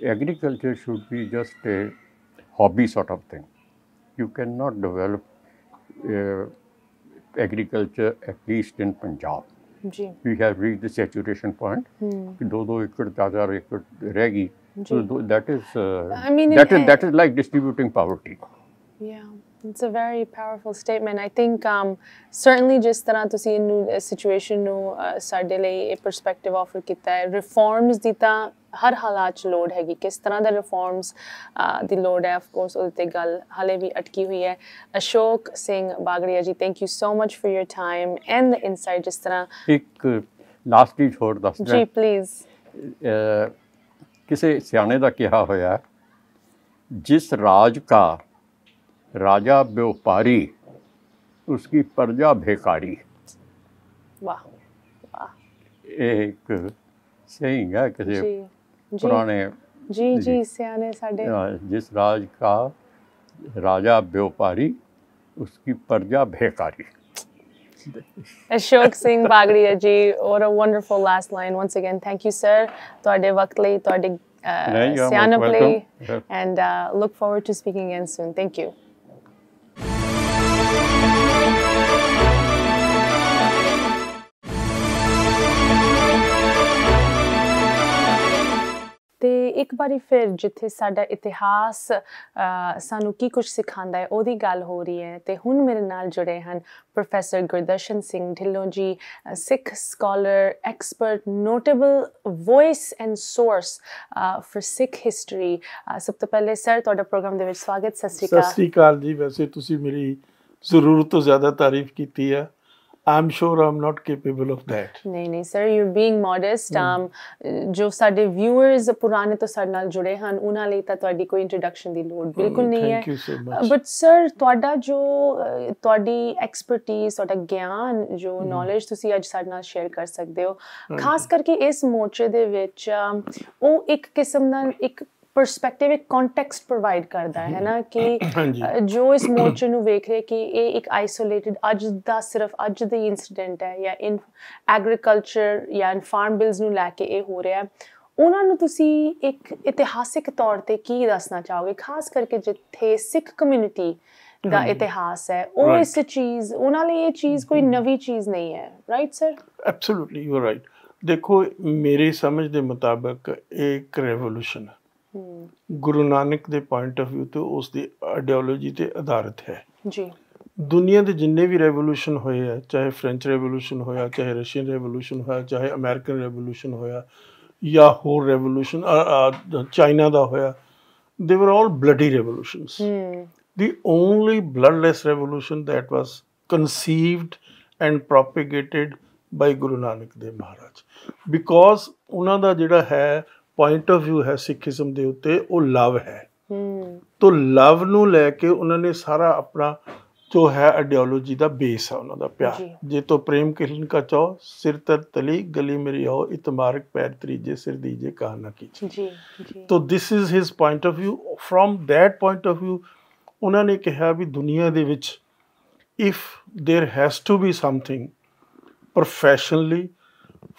agriculture should be just a hobby sort of thing. You cannot develop uh, agriculture at least in Punjab. We have reached the saturation point. दो दो एकड़ चार चार एकड़ so that is, uh, I mean, that is, that is like distributing poverty. Yeah. It's a very powerful statement. I think um, certainly just ਤਰ੍ਹਾਂ ਤੁਸੀਂ ਇਹਨੂੰ situation ਨੂੰ ਸਾਡੇ ਲਈ ਇਹ ਪਰਸਪੈਕਟਿਵ ਆਫਰ ਕੀਤਾ ਹੈ ਰਿਫਾਰਮਸ ਦੀ ਤਾਂ ਹਰ ਹਾਲਾਤ 'ਚ ਲੋੜ ਹੈਗੀ ਕਿਸ ਤਰ੍ਹਾਂ ਦਾ ਰਿਫਾਰਮਸ ਦੀ ਲੋੜ ਹੈ ਆਫ ਕੋਰਸ ਉਹਦੇ ਤੇ ਗੱਲ ਹਲੇ ਵੀ ਅਟਕੀ ਹੋਈ ਹੈ Ashok Singh Bagaria ji thank you so much for your time and the insight ਜਿਸ ਤਰ੍ਹਾਂ ਇੱਕ ਛੋੜ ਜੀ ਪਲੀਜ਼ किसी सियाने का कहा हो जिस राज का राजा व्यापारी उसकी प्रजा भेकारी एक सही है किसी पुराने जी जी, सियाने हाँ, जिस राज का राजा व्यापारी उसकी प्रजा भेकारी Ashok Singh Bagriya ji, what a wonderful last line. Once again, thank you, sir. Tawade Vakli, Tawade Sianapli. And uh, look forward to speaking again soon. Thank you. ਇੱਕ ਵਾਰੀ ਫਿਰ ਜਿੱਥੇ ਸਾਡਾ ਇਤਿਹਾਸ ਸਾਨੂੰ ਕੀ ਕੁਝ ਸਿਖਾਉਂਦਾ ਹੈ ਉਹਦੀ ਗੱਲ ਹੋ ਰਹੀ ਹੈ ਤੇ ਹੁਣ ਮੇਰੇ ਨਾਲ ਜੁੜੇ ਹਨ professor Gurdarshan Singh Dhillon ji Sikh scholar expert notable voice and source for Sikh history ਸਭ ਤੋਂ ਪਹਿਲੇ ਸਰ ਤੁਹਾਡਾ ਪ੍ਰੋਗਰਾਮ ਦੇ ਵਿੱਚ ਸਵਾਗਤ ਸਤਿ ਸ੍ਰੀ ਜੀ ਵੈਸੇ ਤੁਸੀਂ ਮੇਰੀ ਜ਼ਰੂਰਤ ਤੋਂ ਜ਼ਿਆਦਾ ਤਾਰੀਫ ਕੀਤੀ ਹੈ I'm sure I'm not capable of that ਨਹੀਂ ਨਹੀਂ sir you being modest um ਜੋ ਸਾਡੇ ਵਿਊਅਰਸ ਪੁਰਾਣੇ ਤੋਂ ਸਾਡੇ ਨਾਲ ਜੁੜੇ ਹਨ ਉਹਨਾਂ ਲਈ ਤਾਂ ਤੁਹਾਡੀ ਕੋਈ ਇੰਟਰੋਡਕਸ਼ਨ ਦੀ ਲੋੜ ਬਿਲਕੁਲ ਨਹੀਂ ਹੈ ਬਟ ਸਰ ਤੁਹਾਡਾ ਜੋ ਤੁਹਾਡੀ ਐਕਸਪਰਟਿਜ਼ ਤੁਹਾਡਾ ਗਿਆਨ ਜੋ ਨੌਲੇਜ ਤੁਸੀਂ ਅੱਜ ਸਾਡੇ ਨਾਲ ਸ਼ੇਅਰ ਕਰ ਸਕਦੇ ਹੋ ਖਾਸ ਕਰਕੇ ਇਸ ਮੋਰਚੇ ਦੇ ਵਿੱਚ ਉਹ ਇੱਕ ਕਿਸਮ ਦਾ ਇੱਕ ਪਰਸਪੈਕਟਿਵ ਇੱਕ ਕੰਟੈਕਸਟ ਪ੍ਰੋਵਾਈਡ ਕਰਦਾ ਹੈ ਨਾ ਕਿ ਜੋ ਇਸ ਮੋਰਚੇ ਨੂੰ ਵੇਖ ਰਿਹਾ ਕਿ ਇਹ ਇੱਕ ਆਈਸੋਲੇਟਿਡ ਅੱਜ ਦਾ ਸਿਰਫ ਅੱਜ ਦੀ ਇਨਸੀਡੈਂਟ ਹੈ ਜਾਂ ਇਨ ਐਗਰੀਕਲਚਰ ਜਾਂ ਫਾਰਮ ਬਿਲਸ ਨੂੰ ਲੈ ਕੇ ਇਹ ਹੋ ਰਿਹਾ ਉਹਨਾਂ ਨੂੰ ਤੁਸੀਂ ਇੱਕ ਇਤਿਹਾਸਿਕ ਤੌਰ ਤੇ ਕੀ ਦੱਸਣਾ ਚਾਹੋਗੇ ਖਾਸ ਕਰਕੇ ਜਿੱਥੇ ਸਿੱਖ ਕਮਿਊਨਿਟੀ ਦਾ ਇਤਿਹਾਸ ਹੈ ਉਹ ਇਸ ਚੀਜ਼ ਉਹਨਾਂ ਲਈ ਇਹ ਚੀਜ਼ ਕੋਈ ਨਵੀਂ ਚੀਜ਼ ਨਹੀਂ ਹੈ right sir absolutely you are right ਦੇਖੋ ਮੇਰੇ ਸਮਝ ਦੇ ਮੁਤਾਬਕ ਇੱਕ ਰੈਵੋਲੂਸ਼ਨ ਹੈ ਗੁਰੂ ਨਾਨਕ ਦੇ ਪੁਆਇੰਟ ਆਫ View ਤੋਂ ਉਸ ਦੀ ਆਈਡੀਓਲੋਜੀ ਤੇ ਆਧਾਰਿਤ ਹੈ ਜੀ ਦੁਨੀਆ ਦੇ ਜਿੰਨੇ ਵੀ ਰੈਵੋਲੂਸ਼ਨ ਹੋਏ ਆ ਚਾਹੇ ਫ੍ਰੈਂਚ ਰੈਵੋਲੂਸ਼ਨ ਹੋਇਆ ਚਾਹੇ ਰਸ਼ੀਅਨ ਰੈਵੋਲੂਸ਼ਨ ਹੋਇਆ ਚਾਹੇ ਅਮਰੀਕਨ ਰੈਵੋਲੂਸ਼ਨ ਹੋਇਆ ਜਾਂ ਹੋਰ ਰੈਵੋਲੂਸ਼ਨ ਚਾਈਨਾ ਦਾ ਹੋਇਆ they were all bloody revolutions the only bloodless revolution that was conceived and propagated by Guru Nanak ਦੇ ਮਹਾਰਾਜ ਬਿਕੋਜ਼ ਉਹਨਾਂ ਦਾ ਜਿਹੜਾ ਹੈ ਪੁਆਇੰਟ ਆਫ View ਹੈ ਸਿੱਖੀਜ਼ਮ ਦੇ ਉੱਤੇ ਉਹ ਲਵ ਹੈ ਹੂੰ ਤੋਂ ਲਵ ਨੂੰ ਲੈ ਕੇ ਉਹਨਾਂ ਨੇ ਸਾਰਾ ਆਪਣਾ ਜੋ ਹੈ ਆਈਡੀਓਲੋਜੀ ਦਾ ਬੇਸ ਹੈ ਉਹਨਾਂ ਦਾ ਪਿਆਰ ਜੇ ਤੋ ਪ੍ਰੇਮ ਕਿਲਨ ਕਾ ਚੋ ਸਿਰ ਤਰ ਤਲੀ ਗਲੀ ਮੇਰੀ ਹੋ ਇਤਮਾਰਕ ਪੈਰ ਤਰੀਜੇ ਸਿਰ ਦੀਜੇ ਕਾ ਨਾ ਕੀ ਜੀ ਜੀ ਤੋ this is his point of View from that point of View ਉਹਨਾਂ ਨੇ ਕਿਹਾ ਵੀ ਦੁਨੀਆ ਦੇ ਵਿੱਚ if there has to be something professionally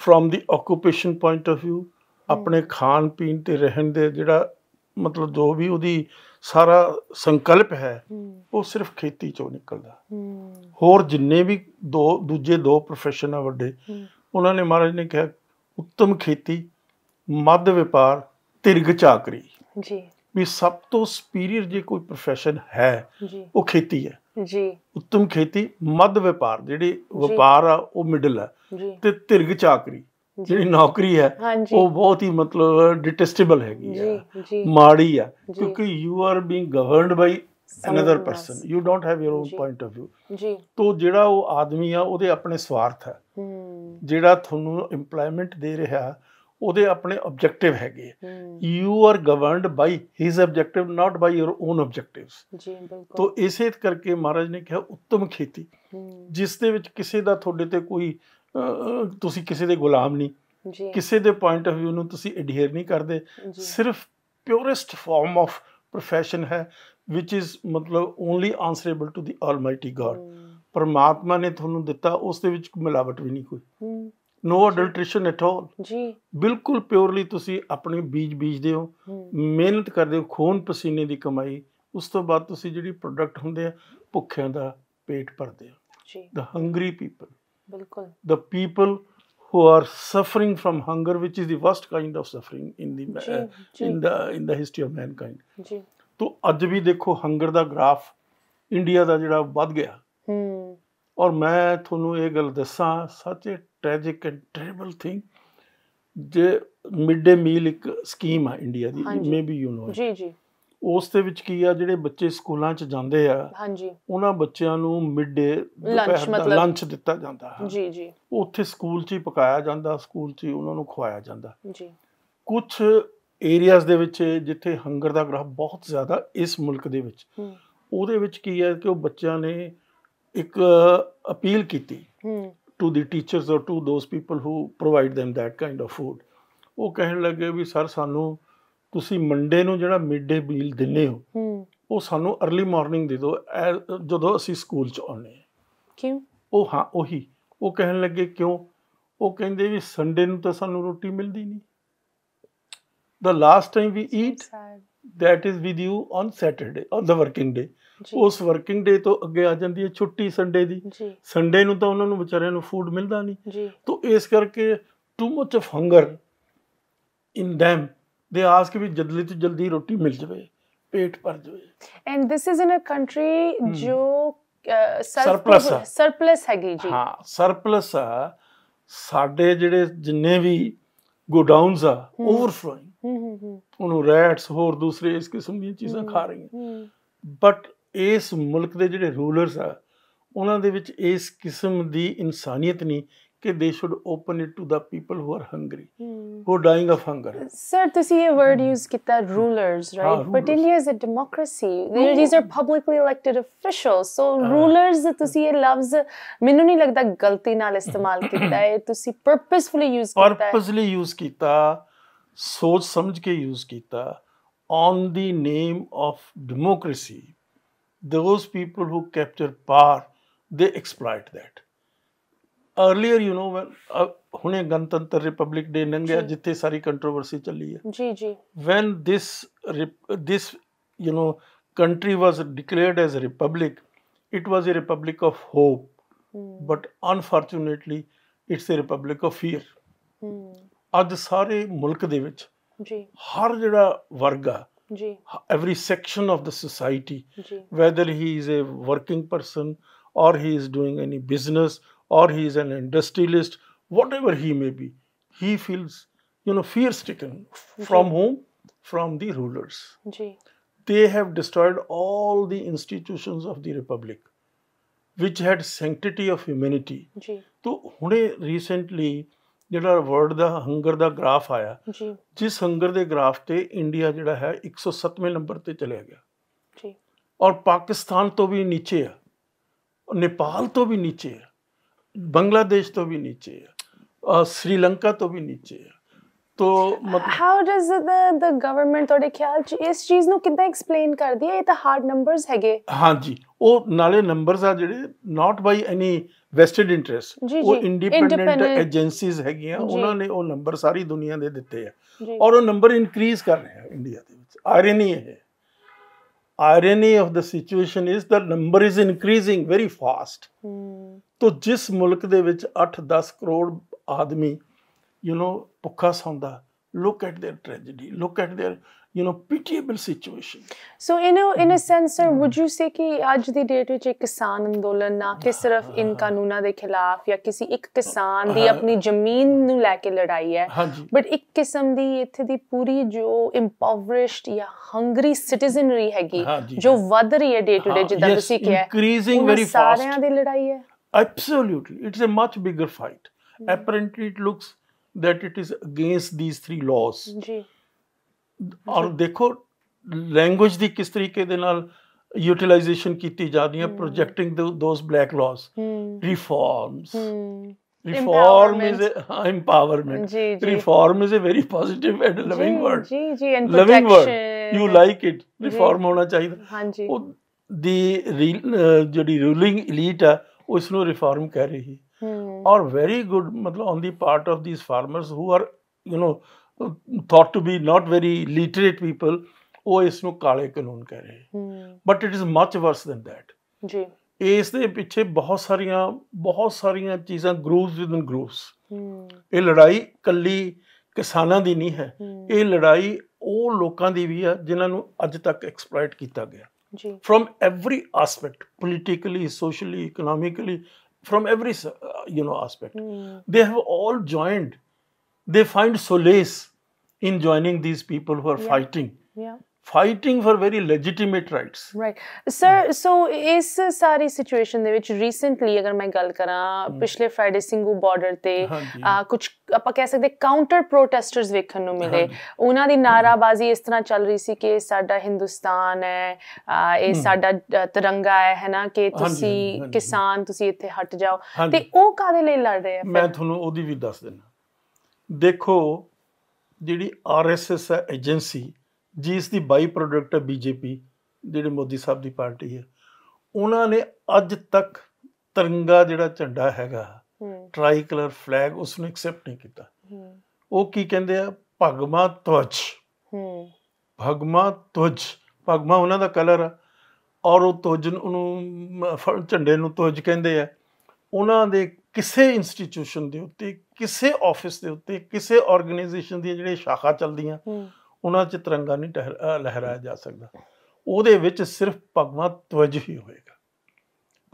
from the occupation point of view ਆਪਣੇ ਖਾਣ ਪੀਣ ਤੇ ਰਹਿਣ ਦੇ ਜਿਹੜਾ ਮਤਲਬ ਜੋ ਵੀ ਉਹਦੀ ਸਾਰਾ ਸੰਕਲਪ ਹੈ ਉਹ ਸਿਰਫ ਖੇਤੀ ਚੋਂ ਨਿਕਲਦਾ ਹੋਰ ਜਿੰਨੇ ਵੀ ਦੋ ਦੂਜੇ ਦੋ profession ਆ ਵੱਡੇ ਉਹਨਾਂ ਨੇ ਮਹਾਰਾਜ ਨੇ ਕਿਹਾ ਉੱਤਮ ਖੇਤੀ ਮੱਧ ਵਪਾਰ ਤਿਰਗ ਚਾਕਰੀ ਜੀ ਵੀ ਸਭ ਤੋਂ ਸੁਪੀਰੀਅਰ ਜੇ ਕੋਈ profession ਹੈ ਉਹ ਖੇਤੀ ਹੈ ਜੀ ਉੱਤਮ ਖੇਤੀ ਮੱਧ ਵਪਾਰ ਜਿਹੜੇ ਵਪਾਰ ਆ ਉਹ ਮਿਡਲ ਆ ਤੇ ਤਿਰਗ ਚਾਕਰੀ ਜਿਹੜੀ ਨੌਕਰੀ ਹੈ ਉਹ ਬਹੁਤ ਹੀ ਮਤਲਬ ਡਿਟੈਸਟੇਬਲ ਹੈਗੀ ਹੈ ਮਾੜੀ ਆ ਕਿਉਂਕਿ you are being governed by another person you don't have your own point of view ਜੀ ਤੋਂ ਜਿਹੜਾ ਉਹ ਆਦਮੀ ਆ ਉਹਦੇ ਆਪਣੇ ਸਵਾਰਥ ਹੈ ਜਿਹੜਾ ਤੁਹਾਨੂੰ ਏਮਪਲੋਇਮੈਂਟ ਦੇ ਰਿਹਾ ਉਹਦੇ ਆਪਣੇ ਆਬਜੈਕਟਿਵ ਹੈਗੇ you are governed by his objective not by your own objectives ਜੀ ਬਿਲਕੁਲ ਤੋਂ ਇਸੇ ਕਰਕੇ ਮਹਾਰਾਜ ਨੇ ਕਿਹਾ ਉੱਤਮ ਖੇਤੀ ਜਿਸ ਦੇ ਵਿੱਚ ਕਿਸੇ ਦਾ ਤੁਹਾਡੇ ਤੇ ਕੋਈ ਤੁਸੀਂ ਕਿਸੇ ਦੇ ਗੁਲਾਮ ਨਹੀਂ ਜੀ ਕਿਸੇ ਦੇ ਪੁਆਇੰਟ ਆਫ View ਨੂੰ ਤੁਸੀਂ ਐਡਹੇਅਰ ਨਹੀਂ ਕਰਦੇ ਸਿਰਫ ਪਿਓਰੈਸਟ ਫਾਰਮ ਆਫ profession ਹੈ which is ਮਤਲਬ only answerable to the almighty god ਪਰਮਾਤਮਾ ਨੇ ਤੁਹਾਨੂੰ ਦਿੱਤਾ ਉਸ ਦੇ ਵਿੱਚ ਮਿਲਾਵਟ ਵੀ ਨਹੀਂ ਕੋਈ no adulteration at all ਜੀ ਬਿਲਕੁਲ ਪਿਓਰਲੀ ਤੁਸੀਂ ਆਪਣੇ ਬੀਜ ਬੀਜਦੇ ਹੋ ਮਿਹਨਤ ਕਰਦੇ ਹੋ ਖੂਨ ਪਸੀਨੇ ਦੀ ਕਮਾਈ ਉਸ ਤੋਂ ਬਾਅਦ ਤੁਸੀਂ ਜਿਹੜੀ ਪ੍ਰੋਡਕਟ ਹੁੰਦੇ ਆ ਭੁੱਖਿਆਂ ਦਾ ਪੇਟ ਭਰਦੇ ਆ ਜੀ ਦ ਹੰਗਰੀ ਪੀਪਲ ਬਿਲਕੁਲ the people who are suffering from hunger which is the worst kind of suffering in the uh, in the in the history of mankind ji to aj bhi dekho hunger da graph india da jehda vadh gaya hm aur main thonu eh gal dassan such a tragic and terrible thing je midday meal ek scheme hai india di maybe you know ji ji ਉਸ ਦੇ ਵਿੱਚ ਕੀ ਆ ਜਿਹੜੇ ਬੱਚੇ ਸਕੂਲਾਂ 'ਚ ਜਾਂਦੇ ਆ ਹਾਂਜੀ ਉਹਨਾਂ ਬੱਚਿਆਂ ਨੂੰ ਮਿਡ ਡੇ ਲੰਚ ਮਤਲਬ ਲੰਚ ਦਿੱਤਾ ਜਾਂਦਾ ਹੈ ਜੀ ਜੀ ਉੱਥੇ ਸਕੂਲ 'ਚ ਹੀ ਪਕਾਇਆ ਜਾਂਦਾ ਸਕੂਲ 'ਚ ਹੀ ਉਹਨਾਂ ਨੂੰ ਖਵਾਇਆ ਜਾਂਦਾ ਜੀ ਕੁਝ ਏਰੀਆਜ਼ ਦੇ ਵਿੱਚ ਜਿੱਥੇ ਹੰਗਰ ਦਾ ਗ੍ਰਾਫ ਬਹੁਤ ਜ਼ਿਆਦਾ ਇਸ ਮੁਲਕ ਦੇ ਵਿੱਚ ਉਹਦੇ ਵਿੱਚ ਕੀ ਹੈ ਕਿ ਉਹ ਬੱਚਿਆਂ ਨੇ ਇੱਕ ਅਪੀਲ ਕੀਤੀ to the teachers or to those people who provide them that kind of food ਉਹ ਕਹਿਣ ਲੱਗੇ ਵੀ ਸਰ ਸਾਨੂੰ ਤੁਸੀਂ ਮੰਡੇ ਨੂੰ ਜਿਹੜਾ ਮਿਡ ਡੇ ਮੀਲ ਦਿੰਨੇ ਹੋ ਉਹ ਸਾਨੂੰ अर्ਲੀ ਮਾਰਨਿੰਗ ਦੇ ਦਿਓ ਜਦੋਂ ਅਸੀਂ ਸਕੂਲ ਚ ਆਉਨੇ ਕਿਉਂ ਉਹ ਹਾਂ ਉਹੀ ਉਹ ਕਹਿਣ ਲੱਗੇ ਕਿਉਂ ਉਹ ਕਹਿੰਦੇ ਵੀ ਸੰਡੇ ਨੂੰ ਤਾਂ ਸਾਨੂੰ ਰੋਟੀ ਮਿਲਦੀ ਨਹੀਂ the last time we eat that is with you on Saturday on the working day ਉਸ ਵਰਕਿੰਗ ਡੇ ਤੋਂ ਅੱਗੇ ਆ ਜਾਂਦੀ ਹੈ ਛੁੱਟੀ ਸੰਡੇ ਦੀ ਸੰਡੇ ਨੂੰ ਤਾਂ ਉਹਨਾਂ ਨੂੰ ਵਿਚਾਰਿਆਂ ਨੂੰ ਫੂਡ ਮਿਲਦਾ ਨਹੀਂ ਤੋਂ ਇਸ ਕਰਕੇ too much of hunger in them they ask ਕਿ ਵੀ ਜਲਦੀ ਤੋਂ ਜਲਦੀ ਰੋਟੀ ਮਿਲ ਜਵੇ ਪੇਟ ਭਰ ਜਵੇ and this is in a country ਜੋ ਸਰਪਲਸ ਸਰਪਲਸ ਹੈਗੀ ਜੀ ਹਾਂ ਸਰਪਲਸ ਆ ਸਾਡੇ ਜਿਹੜੇ ਜਿੰਨੇ ਵੀ ਗੋਡਾਊਨਸ ਆ ਓਵਰਫਲੋਇੰਗ ਹੂੰ ਹੂੰ ਉਹਨੂੰ ਰੈਟਸ ਹੋਰ ਦੂਸਰੇ ਇਸ ਕਿਸਮ ਦੀਆਂ ਚੀਜ਼ਾਂ ਖਾ ਰਹੀਆਂ ਬਟ ਇਸ ਮੁਲਕ ਦੇ ਜਿਹੜੇ ਰੂਲਰਸ ਆ ਉਹਨਾਂ ਦੇ ਵਿੱਚ ਇਸ ਕਿਸਮ ਦੀ ਇਨਸਾਨੀਅਤ ਨਹੀਂ ਕਿ they should open it to the people who are hungry who dying of hunger sir ਤੁਸੀਂ ਇਹ ਵਰਡ ਯੂਜ਼ hmm. ਕੀਤਾ rulers right but India is a democracy these are publicly elected officials so rulers ਤੁਸੀਂ ਇਹ ਲਫ਼ਜ਼ ਮੈਨੂੰ ਨਹੀਂ ਲੱਗਦਾ ਗਲਤੀ ਨਾਲ ਇਸਤੇਮਾਲ ਕੀਤਾ ਹੈ ਤੁਸੀਂ ਪਰਪਸਫੁਲੀ ਯੂਜ਼ ਕੀਤਾ ਪਰਪਸਫੁਲੀ ਯੂਜ਼ ਕੀਤਾ ਸੋਚ ਸਮਝ ਕੇ ਯੂਜ਼ ਕੀਤਾ on the name of democracy those people who capture power, they exploit that earlier you know ਹੁਣੇ ਗਣਤੰਤਰ ਰਿਪਬਲਿਕ ਡੇ ਨੰਗਿਆ ਜਿੱਥੇ ਸਾਰੀ ਕੰਟਰੋਵਰਸੀ ਚੱਲੀ ਹੈ ਜੀ ਜੀ when this this you know country was declared as republic it was a republic of hope but unfortunately it's a republic of fear ਅੱਜ ਸਾਰੇ ਮੁਲਕ ਦੇ ਵਿੱਚ ਜੀ ਹਰ ਜਿਹੜਾ ਵਰਗ ਆ ਜੀ every section of the society whether he is a working person or he is doing any business or he is an industrialist, whatever he may be, he feels, you know, fear stricken. From Ji. whom? From the rulers. Ji. They have destroyed all the institutions of the republic, which had sanctity of humanity. So, recently, ਜਿਹੜਾ world ਦਾ hunger ਦਾ graph ਆਇਆ ਜੀ ਜਿਸ hunger ਦੇ graph ਤੇ India ਜਿਹੜਾ ਹੈ 107ਵੇਂ ਨੰਬਰ ਤੇ ਚਲਿਆ ਗਿਆ ਜੀ ਔਰ ਪਾਕਿਸਤਾਨ ਤੋਂ ਵੀ ਨੀਚੇ ਆ ਨੇਪਾਲ ਤੋਂ ਵੀ ਨੀਚੇ hai बांग्लादेश ਤੋਂ ਵੀ نیچے ਹੈ और श्रीलंका ਤੋਂ ਵੀ نیچے ਹੈ ਤੋ ਮਤਲਬ how does the the government ਤੁਹਾਡੇ ਖਿਆਲ ਚ ਇਸ ਚੀਜ਼ ਨੂੰ ਕਿੰਨਾ ਐਕਸਪਲੇਨ ਕਰਦੀ ਹੈ ਇਹ ਤਾਂ ਹਾਰਡ ਨੰਬਰਸ ਹੈਗੇ ਹਾਂਜੀ ਉਹ ਨਾਲੇ ਨੰਬਰਸ ਆ ਜਿਹੜੇ not by any vested interest ਉਹ ਇੰਡੀਪੈਂਡੈਂਟ ਏਜੰਸੀਜ਼ ਹੈਗੀਆਂ ਉਹਨਾਂ ਨੇ ਉਹ ਨੰਬਰ ਸਾਰੀ ਦੁਨੀਆ ਦੇ ਦਿੱਤੇ ਆ ਔਰ ਉਹ ਨੰਬਰ ਇਨਕਰੀਜ਼ ਕਰ ਰਹੇ ਆ ਇੰਡੀਆ ਦੇ ਵਿੱਚ ਆਇਰਨੀ ਹੈ irony of the situation is the number is increasing very fast ਤੋਂ ਜਿਸ ਮੁਲਕ ਦੇ ਵਿੱਚ 8-10 ਕਰੋੜ ਆਦਮੀ ਯੂ نو ਭੁੱਖਾ ਸੌਂਦਾ look at their tragedy look at their you know pitiable situation so in a in a sense sir would you say ਕਿ ਅੱਜ ਦੀ date ਵਿੱਚ ਇੱਕ ਕਿਸਾਨ ਅੰਦੋਲਨ ਨਾ ਕਿ ਸਿਰਫ ਇਨ ਕਾਨੂੰਨਾਂ ਦੇ ਖਿਲਾਫ ਜਾਂ ਕਿਸੇ ਇੱਕ ਕਿਸਾਨ ਦੀ ਆਪਣੀ ਜ਼ਮੀਨ ਨੂੰ ਲੈ ਕੇ ਲੜਾਈ ਹੈ ਬਟ ਇੱਕ ਕਿਸਮ ਦੀ ਇੱਥੇ ਦੀ ਪੂਰੀ ਜੋ ਇੰਪੋਵਰਿਸ਼ਡ ਜਾਂ ਹੰਗਰੀ ਸਿਟੀਜ਼ਨਰੀ ਹੈਗੀ ਜੋ ਵਧ ਰਹੀ ਹੈ ਡੇ ਟੂ ਡੇ ਜਿੱਦਾਂ ਤੁਸੀਂ ਕਿਹਾ ਇਨਕਰੀਜ਼ਿੰਗ ਵੈਰੀ ਫਾਸਟ ਸਾਰਿਆਂ ਦੀ ਲੜਾਈ ਹੈ Absolutely. It's a much bigger fight. Mm. Apparently, it looks that it is against these three laws. ਜੀ ਔਰ language ਲੈਂਗੁਏਜ ਦੀ ਕਿਸ ਤਰੀਕੇ ਦੇ projecting ਯੂਟਿਲਾਈਜੇਸ਼ਨ ਕੀਤੀ ਜਾਂਦੀ ਹੈ projecting those black laws Reform is a, uh, empowerment. Ji, ji. Reform is a very positive and loving ji, word. Ji, ji, and loving word. You like it. Reform ji. होना चाहिए. हाँ जी. The ruling elite ਆ ਉਸ ਨੂੰ reform ਕਹਿ ਰਹੀ ਔਰ very good ਮਤਲਬ on the part of these farmers who are you know thought to be not very literate people ਉਹ ਇਸ ਨੂੰ ਕਾਲੇ ਕਾਨੂੰਨ ਕਹਿ ਰਹੇ but it is much worse than that ਜੀ ਇਸ ਦੇ ਪਿੱਛੇ ਬਹੁਤ ਸਾਰੀਆਂ ਬਹੁਤ ਸਾਰੀਆਂ ਚੀਜ਼ਾਂ ਗਰੂਪਸ ਵਿਦਨ ਗਰੂਪਸ ਇਹ ਲੜਾਈ ਕੱਲੀ ਕਿਸਾਨਾਂ ਦੀ ਨਹੀਂ ਹੈ ਇਹ ਲੜਾਈ ਉਹ ਲੋਕਾਂ ਦੀ ਵੀ ਆ ਜਿਨ੍ਹਾਂ ਨੂੰ ਅੱਜ ਤੱਕ ਐਕਸਪਲੋਇਟ ਕੀਤਾ ਗਿਆ from every aspect politically socially economically from every uh, you know aspect mm. they have all joined they find solace in joining these people who are yeah. fighting yeah. Fighting for very legitimate rights right sir so ਇਸ ਸਾਰੀ situation ਦੇ ਵਿੱਚ recently ਅਗਰ ਮੈਂ ਗੱਲ ਕਰਾਂ ਪਿਛਲੇ Friday Singhu border ਤੇ ਕੁਝ ਆਪਾਂ ਕਹਿ ਸਕਦੇ ਕਾਊਂਟਰ ਪ੍ਰੋਟੈਸਟਰਸ ਵੇਖਣ ਨੂੰ ਮਿਲੇ ਉਹਨਾਂ ਦੀ ਨਾਰਾਬਾਜ਼ੀ ਇਸ ਤਰ੍ਹਾਂ ਚੱਲ ਰਹੀ ਸੀ ਕਿ ਸਾਡਾ ਹਿੰਦੁਸਤਾਨ ਹੈ ਇਹ ਸਾਡਾ ਤਿਰੰਗਾ ਹੈ ਹੈਨਾ ਕਿ ਤੁਸੀਂ ਕਿਸਾਨ ਤੁਸੀਂ ਇੱਥੇ ਹਟ ਜਾਓ ਤੇ ਉਹ ਕਾਦੇ ਲਈ ਲੜ ਰਹੇ ਆ ਮੈਂ ਤੁਹਾਨੂੰ ਉਹਦੀ ਵੀ ਦੱਸ ਦਿੰਦਾ ਦੇਖੋ ਜਿਹੜੀ ਆਰਐਸਐਸ ਹੈ ਏਜੰਸੀ ਜਿਸ ਦੀ ਬਾਈ ਪ੍ਰੋਡਕਟ ਹੈ ਬੀਜੇਪੀ ਜਿਹੜੇ ਮੋਦੀ ਸਾਹਿਬ ਦੀ ਪਾਰਟੀ ਹੈ ਉਹਨਾਂ ਨੇ ਅੱਜ ਤੱਕ ਤਿਰੰਗਾ ਜਿਹੜਾ ਝੰਡਾ ਹੈਗਾ ਟ੍ਰਾਈ ਕਲਰ ਫਲੈਗ ਉਸ ਨੂੰ ਐਕਸੈਪਟ ਨਹੀਂ ਕੀਤਾ ਉਹ ਕੀ ਕਹਿੰਦੇ ਆ ਭਗਮਾ ਤਵਜ ਭਗਮਾ ਤੁਜ ਭਗਮਾ ਉਹਨਾਂ ਦਾ ਕਲਰ ਆ ਔਰ ਉਹ ਨੂੰ ਉਹਨੂੰ ਝੰਡੇ ਨੂੰ ਤੁਜ ਕਹਿੰਦੇ ਆ ਉਹਨਾਂ ਦੇ ਕਿਸੇ ਇੰਸਟੀਚਿਊਸ਼ਨ ਦੇ ਉੱਤੇ ਕਿਸੇ ਆਫਿਸ ਦੇ ਉੱਤੇ ਕਿਸੇ ਆਰਗੇਨਾਈਜੇਸ਼ਨ ਦੀ ਜਿਹੜੇ ਸ਼ਾਖਾ ਚੱਲਦੀਆਂ ਉਹਨਾਂ 'ਚ ਤਿਰੰਗਾ ਨਹੀਂ ਲਹਿਰਾਇਆ ਜਾ ਸਕਦਾ ਉਹਦੇ ਵਿੱਚ ਸਿਰਫ ਭਗਵਾਨ ਤਵਜ ਹੀ ਹੋਏਗਾ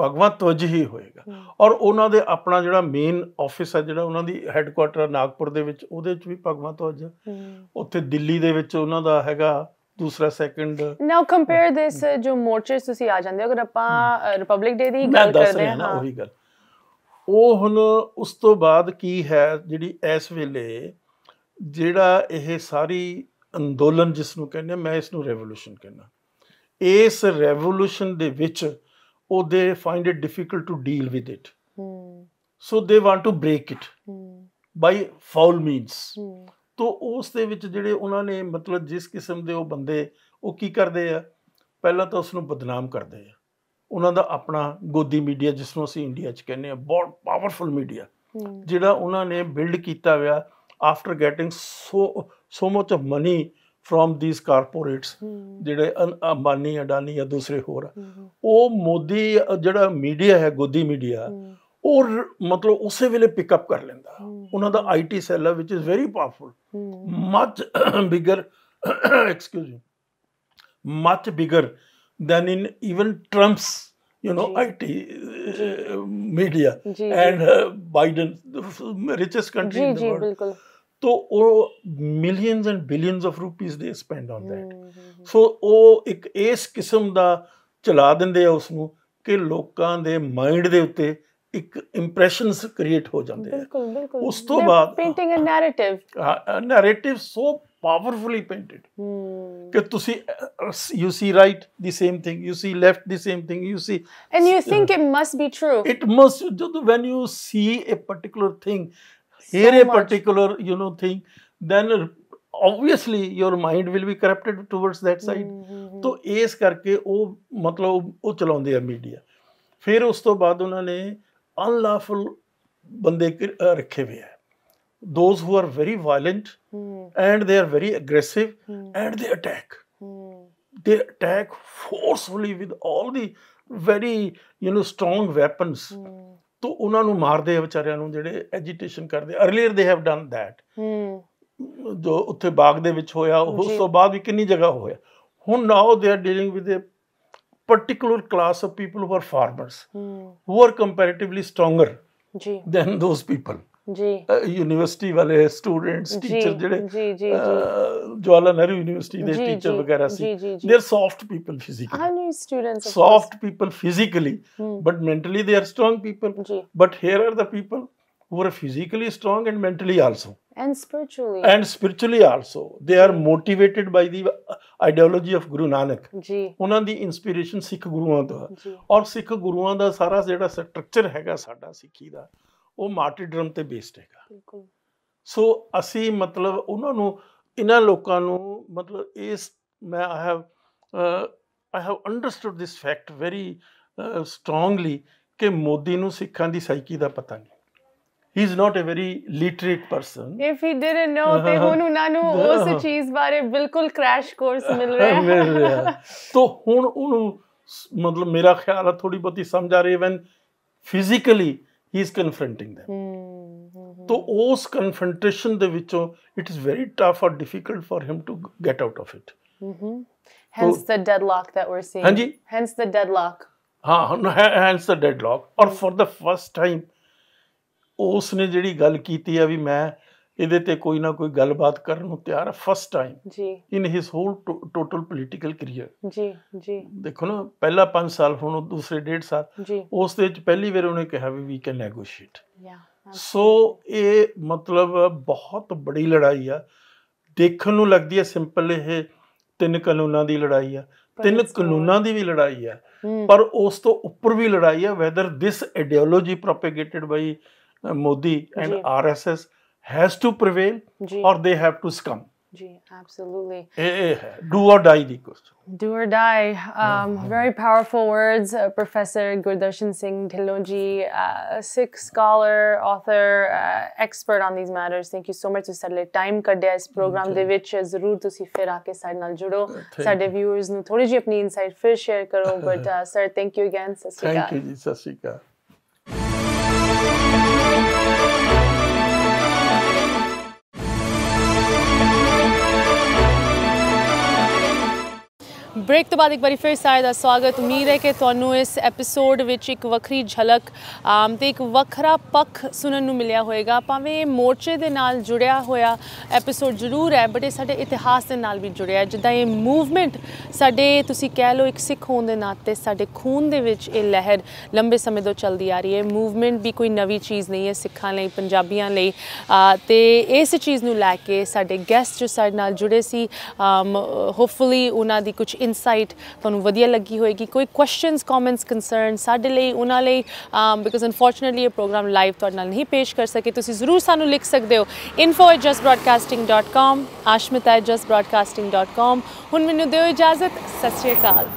ਭਗਵਾਨ ਤਵਜ ਹੀ ਹੋਏਗਾ ਔਰ ਉਹਨਾਂ ਦੇ ਆਪਣਾ ਜਿਹੜਾ ਮੇਨ ਆਫਿਸ ਹੈ ਜਿਹੜਾ ਉਹਨਾਂ ਦੀ ਹੈੱਡਕੁਆਟਰ ਨਾਗਪੁਰ ਦੇ ਵਿੱਚ ਉਹਦੇ ਵਿੱਚ ਵੀ ਭਗਵਾਨ ਤਵਜ ਉੱਥੇ ਦਿੱਲੀ ਦੇ ਵਿੱਚ ਉਹਨਾਂ ਦਾ ਹੈਗਾ ਦੂਸਰਾ ਸੈਕੰਡ ਨਾਓ ਕੰਪੇਅਰ ਦਿਸ ਜੋ ਮੋਰਚੇ ਤੁਸੀਂ ਆ ਜਾਂਦੇ ਹੋ ਅਗਰ ਆਪਾਂ ਰਿਪਬਲਿਕ ਡੇ ਦੀ ਗੱਲ ਕਰਦੇ ਹਾਂ ਉਹੀ ਗੱਲ ਉਹ ਹੁਣ ਉਸ ਤੋਂ ਬਾਅਦ ਕੀ ਹੈ ਜਿਹੜੀ ਇਸ ਵੇਲੇ ਜਿਹੜਾ ਇਹ ਸਾਰੀ ਅੰਦੋਲਨ ਜਿਸ ਨੂੰ ਕਹਿੰਦੇ ਮੈਂ ਇਸ ਨੂੰ ਰੈਵੋਲੂਸ਼ਨ ਕਹਿੰਦਾ ਇਸ ਰੈਵੋਲੂਸ਼ਨ ਦੇ ਵਿੱਚ ਉਹ they find it difficult to deal with it so they want to break it by foul means ਤੋਂ ਉਸ ਦੇ ਵਿੱਚ ਜਿਹੜੇ ਉਹਨਾਂ ਨੇ ਮਤਲਬ ਜਿਸ ਕਿਸਮ ਦੇ ਉਹ ਬੰਦੇ ਉਹ ਕੀ ਕਰਦੇ ਆ ਪਹਿਲਾਂ ਤਾਂ ਉਸ ਨੂੰ ਬਦਨਾਮ ਕਰਦੇ ਆ ਉਹਨਾਂ ਦਾ ਆਪਣਾ ਗੋਦੀ ਮੀਡੀਆ ਜਿਸ ਨੂੰ ਅਸੀਂ ਇੰਡੀਆ 'ਚ ਕਹਿੰਦੇ ਆ ਬਹੁਤ ਪਾਵਰਫੁਲ ਮੀਡੀਆ ਜਿਹੜਾ ਉਹਨਾਂ ਨੇ ਬਿਲਡ ਕੀਤਾ ਹੋਇਆ after getting so so much of money from these corporates ਜਿਹੜੇ ਅੰਬਾਨੀ ਅਡਾਨੀ ਜਾਂ ਦੂਸਰੇ ਹੋਰ ਉਹ ਮੋਦੀ ਜਿਹੜਾ ਮੀਡੀਆ ਹੈ ਗੋਦੀ ਮੀਡੀਆ ਉਹ ਮਤਲਬ ਉਸੇ ਵੇਲੇ ਪਿਕਅਪ ਕਰ ਲੈਂਦਾ ਉਹਨਾਂ ਦਾ ਆਈਟੀ ਸੈੱਲ ਵਿਚ is very powerful much bigger excuse me much bigger than in even Trump's, you know, Gee. IT uh, media Gee. and uh, Biden, the richest country Gee, in the world. Bilkul. ਤੋ ਉਹ millions and billions of rupees they spend on that so ਉਹ ਇੱਕ ਇਸ ਕਿਸਮ ਦਾ ਚਲਾ ਦਿੰਦੇ ਆ ਉਸ ਨੂੰ ਕਿ ਲੋਕਾਂ ਦੇ ਮਾਈਂਡ ਦੇ ਉੱਤੇ ਇੱਕ ਇੰਪ੍ਰੈਸ਼ਨਸ ਕ੍ਰੀਏਟ ਹੋ ਜਾਂਦੇ ਆ ਬਿਲਕੁਲ ਬਿਲਕੁਲ ਉਸ ਤੋਂ ਬਾਅਦ painting a narrative narrative so powerfully painted ਕਿ ਤੁਸੀਂ you see right the same thing you see left the same thing you see and you think it must be true it must ਜਦੋਂ when you see a particular thing hear so a much. particular you know thing then obviously your mind will be corrupted towards that side तो ਇਸ ਕਰਕੇ ਉਹ ਮਤਲਬ ਉਹ ਚਲਾਉਂਦੇ ਆ media ਫਿਰ ਉਸ ਤੋਂ ਬਾਅਦ ਉਹਨਾਂ ਨੇ ਅਨਲਾਫੁਲ ਬੰਦੇ ਰੱਖੇ ਹੋਏ ਆ those who are very violent mm. and they are very aggressive mm. and they attack mm. they attack forcefully with all the very you know strong weapons mm. ਤੋ ਉਹਨਾਂ ਨੂੰ ਮਾਰਦੇ ਆ ਵਿਚਾਰਿਆਂ ਨੂੰ ਜਿਹੜੇ ਐਜੀਟੇਸ਼ਨ ਕਰਦੇ earlier they have done that ਹੂੰ ਜੋ ਉੱਥੇ ਬਾਗ ਦੇ ਵਿੱਚ ਹੋਇਆ ਉਸ ਤੋਂ ਬਾਅਦ ਵੀ ਕਿੰਨੀ ਜਗ੍ਹਾ ਹੋਇਆ ਹੁਣ now they are dealing with a particular class of people who are farmers hmm who are comparatively stronger ਜੀ ਦੈਨ ਦੋਸ ਪੀਪਲ ਜੀ ਯੂਨੀਵਰਸਿਟੀ ਵਾਲੇ ਸਟੂਡੈਂਟਸ ਟੀਚਰ ਜਿਹੜੇ ਜੀ ਜੀ ਜੀ ਜਵਾਲਾ ਨਹਿਰੂ ਯੂਨੀਵਰਸਿਟੀ ਦੇ ਟੀਚਰ ਵਗੈਰਾ ਸੀ they are soft people physically ਹਾਂ ਨਹੀਂ students soft people physically but mentally they are strong people but here are the people who are physically strong and mentally also and spiritually and spiritually also they are motivated by the ideology of guru nanak ਜੀ ਉਹਨਾਂ ਦੀ inspiration ਸਿੱਖ ਗੁਰੂਆਂ ਤੋਂ ਹੈ ਔਰ ਸਿੱਖ ਗੁਰੂਆਂ ਦਾ ਸਾਰਾ ਜਿਹੜਾ structure ਹੈਗਾ ਸਾਡਾ ਸਿੱਖੀ ਦਾ ਉਹ ਮਾਰਟੀਡਰਮ ਤੇ ਬੇਸਡ ਹੈਗਾ ਬਿਲਕੁਲ ਸੋ ਅਸੀਂ ਮਤਲਬ ਉਹਨਾਂ ਨੂੰ ਇਹਨਾਂ ਲੋਕਾਂ ਨੂੰ ਮਤਲਬ ਇਸ ਮੈਂ I have I have understood this fact very strongly ਕਿ ਮੋਦੀ ਨੂੰ ਸਿੱਖਾਂ ਦੀ ਸਾਈਕੀ ਦਾ ਪਤਾ ਨਹੀਂ he is not a very literate person if he didn't know ਤੇ ਹੁਣ ਉਹਨਾਂ ਨੂੰ ਉਸ ਚੀਜ਼ ਬਾਰੇ ਬਿਲਕੁਲ ਕ੍ਰੈਸ਼ ਕੋਰਸ ਮਿਲ ਰਿਹਾ ਹੈ ਤੋ ਹੁਣ ਉਹਨੂੰ ਮਤਲਬ ਮੇਰਾ ਖਿਆਲ ਹੈ ਥੋੜੀ ਬਹੁਤੀ ਸਮਝ ਆ ਰਹੀ ਹੈ when physically he is confronting them ਤੋ ਉਸ ਕਨਫਰੰਟੇਸ਼ਨ ਦੇ ਵਿੱਚੋਂ it is very tough or difficult for him to get out of it hence the deadlock that we're seeing ਹਾਂਜੀ hence the deadlock ਹਾਂ hence the deadlock ਔਰ hmm. for the first time ਉਸ ਨੇ ਜਿਹੜੀ ਗੱਲ ਕੀਤੀ ਆ ਵੀ ਮੈਂ ਇਹਦੇ ਤੇ ਕੋਈ ਨਾ ਕੋਈ ਗੱਲਬਾਤ ਕਰਨ ਨੂੰ ਤਿਆਰ ਹੈ ਫਸਟ ਟਾਈਮ ਜੀ in his whole total political career ਜੀ ਜੀ ਦੇਖੋ ਨਾ ਪਹਿਲਾ 5 ਸਾਲ ਹੁਣ ਦੂਸਰੇ 1.5 ਸਾਲ ਉਸ ਦੇ ਵਿੱਚ ਪਹਿਲੀ ਵਾਰ ਉਹਨੇ ਕਿਹਾ ਵੀ ਵੀ ਕੈਨ ਨੈਗੋਸ਼ੀਏਟ ਯਾ ਸੋ ਇਹ ਮਤਲਬ ਬਹੁਤ ਬੜੀ ਲੜਾਈ ਆ ਦੇਖਣ ਨੂੰ ਲੱਗਦੀ ਹੈ ਸਿੰਪਲ ਇਹ ਤਿੰਨ ਕਾਨੂੰਨਾਂ ਦੀ ਲੜਾਈ ਆ ਤਿੰਨ ਕਾਨੂੰਨਾਂ ਦੀ ਵੀ ਲੜਾਈ ਆ ਪਰ ਉਸ ਤੋਂ ਉੱਪਰ ਵੀ ਲੜਾਈ ਆ whether this ideology propagated by Modi and RSS has to prevail or they have to scum. G. absolutely. Eh, eh, eh, do or die the question. Do or die. Um, mm-hmm. Very powerful words, uh, Professor Gurdarshan Singh Dhiloji, uh, Sikh scholar, author, uh, expert on these matters. Thank you so much to Sadle Time Kadia, this program, okay. which is Rur Tusi Firake Sadnal Juro. Sadde viewers, Nuthori Ji, apni insight fir share karo. But, uh, sir, thank you again. Sasika. Thank you, Sasika. Break ਤੋਂ ਬਾਅਦ ਇੱਕ ਵਾਰੀ ਫਿਰ ਸਾਰੇ ਦਾ ਸਵਾਗਤ ਉਮੀਦ ਹੈ ਕਿ ਤੁਹਾਨੂੰ ਇਸ ਐਪੀਸੋਡ ਵਿੱਚ ਇੱਕ ਵੱਖਰੀ ਝਲਕ ਤੇ ਇੱਕ ਵੱਖਰਾ ਪੱਖ ਸੁਣਨ ਨੂੰ ਮਿਲਿਆ ਹੋਵੇਗਾ ਭਾਵੇਂ ਮੋਰਚੇ ਦੇ ਨਾਲ ਜੁੜਿਆ ਹੋਇਆ ਐਪੀਸੋਡ ਜ਼ਰੂਰ ਹੈ ਬਟ ਇਹ ਸਾਡੇ ਇਤਿਹਾਸ ਦੇ ਨਾਲ ਵੀ ਜੁੜਿਆ ਹੈ ਜਿੱਦਾਂ ਇਹ ਮੂਵਮੈਂਟ ਸਾਡੇ ਤੁਸੀਂ ਕਹਿ ਲਓ ਇੱਕ ਸਿੱਖ ਹੋਣ ਦੇ ਨਾਤੇ ਸਾਡੇ ਖੂਨ ਦੇ ਵਿੱਚ ਇਹ ਲਹਿਰ ਲੰਬੇ ਸਮੇਂ ਤੋਂ ਚੱਲਦੀ ਆ ਰਹੀ ਹੈ ਮੂਵਮੈਂਟ ਵੀ ਕੋਈ ਨਵੀਂ ਚੀਜ਼ ਨਹੀਂ ਹੈ ਸਿੱਖਾਂ ਲਈ ਪੰਜਾਬੀਆਂ ਲਈ ਤੇ ਇਸ ਚੀਜ਼ ਨੂੰ ਲੈ ਕੇ ਸਾਡੇ ਗੈਸਟ ਜੋ ਸਾਡੇ ਨਾਲ ਜੁੜੇ ਸੀ ਹੋਪਫੁਲੀ ਉਹਨਾਂ ਦੀ ਕੁਝ ਇਨਸਾਈਟ ਤੁਹਾਨੂੰ ਵਧੀਆ ਲੱਗੀ ਹੋਏਗੀ ਕੋਈ ਕੁਐਸਚਨਸ ਕਮੈਂਟਸ ਕਨਸਰਨ ਸਾਡੇ ਲਈ ਉਹਨਾਂ ਲਈ ਬਿਕਾਜ਼ um, ਅਨਫੋਰਚਨਟਲੀ ਇਹ ਪ੍ਰੋਗਰਾਮ ਲਾਈਵ ਤੁਹਾਡੇ ਨਾਲ ਨਹੀਂ ਪੇਸ਼ ਕਰ ਸਕੇ ਤੁਸੀਂ ਜ਼ਰੂਰ ਸਾਨੂੰ ਲਿਖ ਸਕਦੇ ਹੋ info@justbroadcasting.com ashmita@justbroadcasting.com ਹੁਣ ਮੈਨੂੰ ਦਿਓ ਇਜਾਜ਼ਤ ਸਤਿ ਸ਼੍ਰੀ ਅਕਾਲ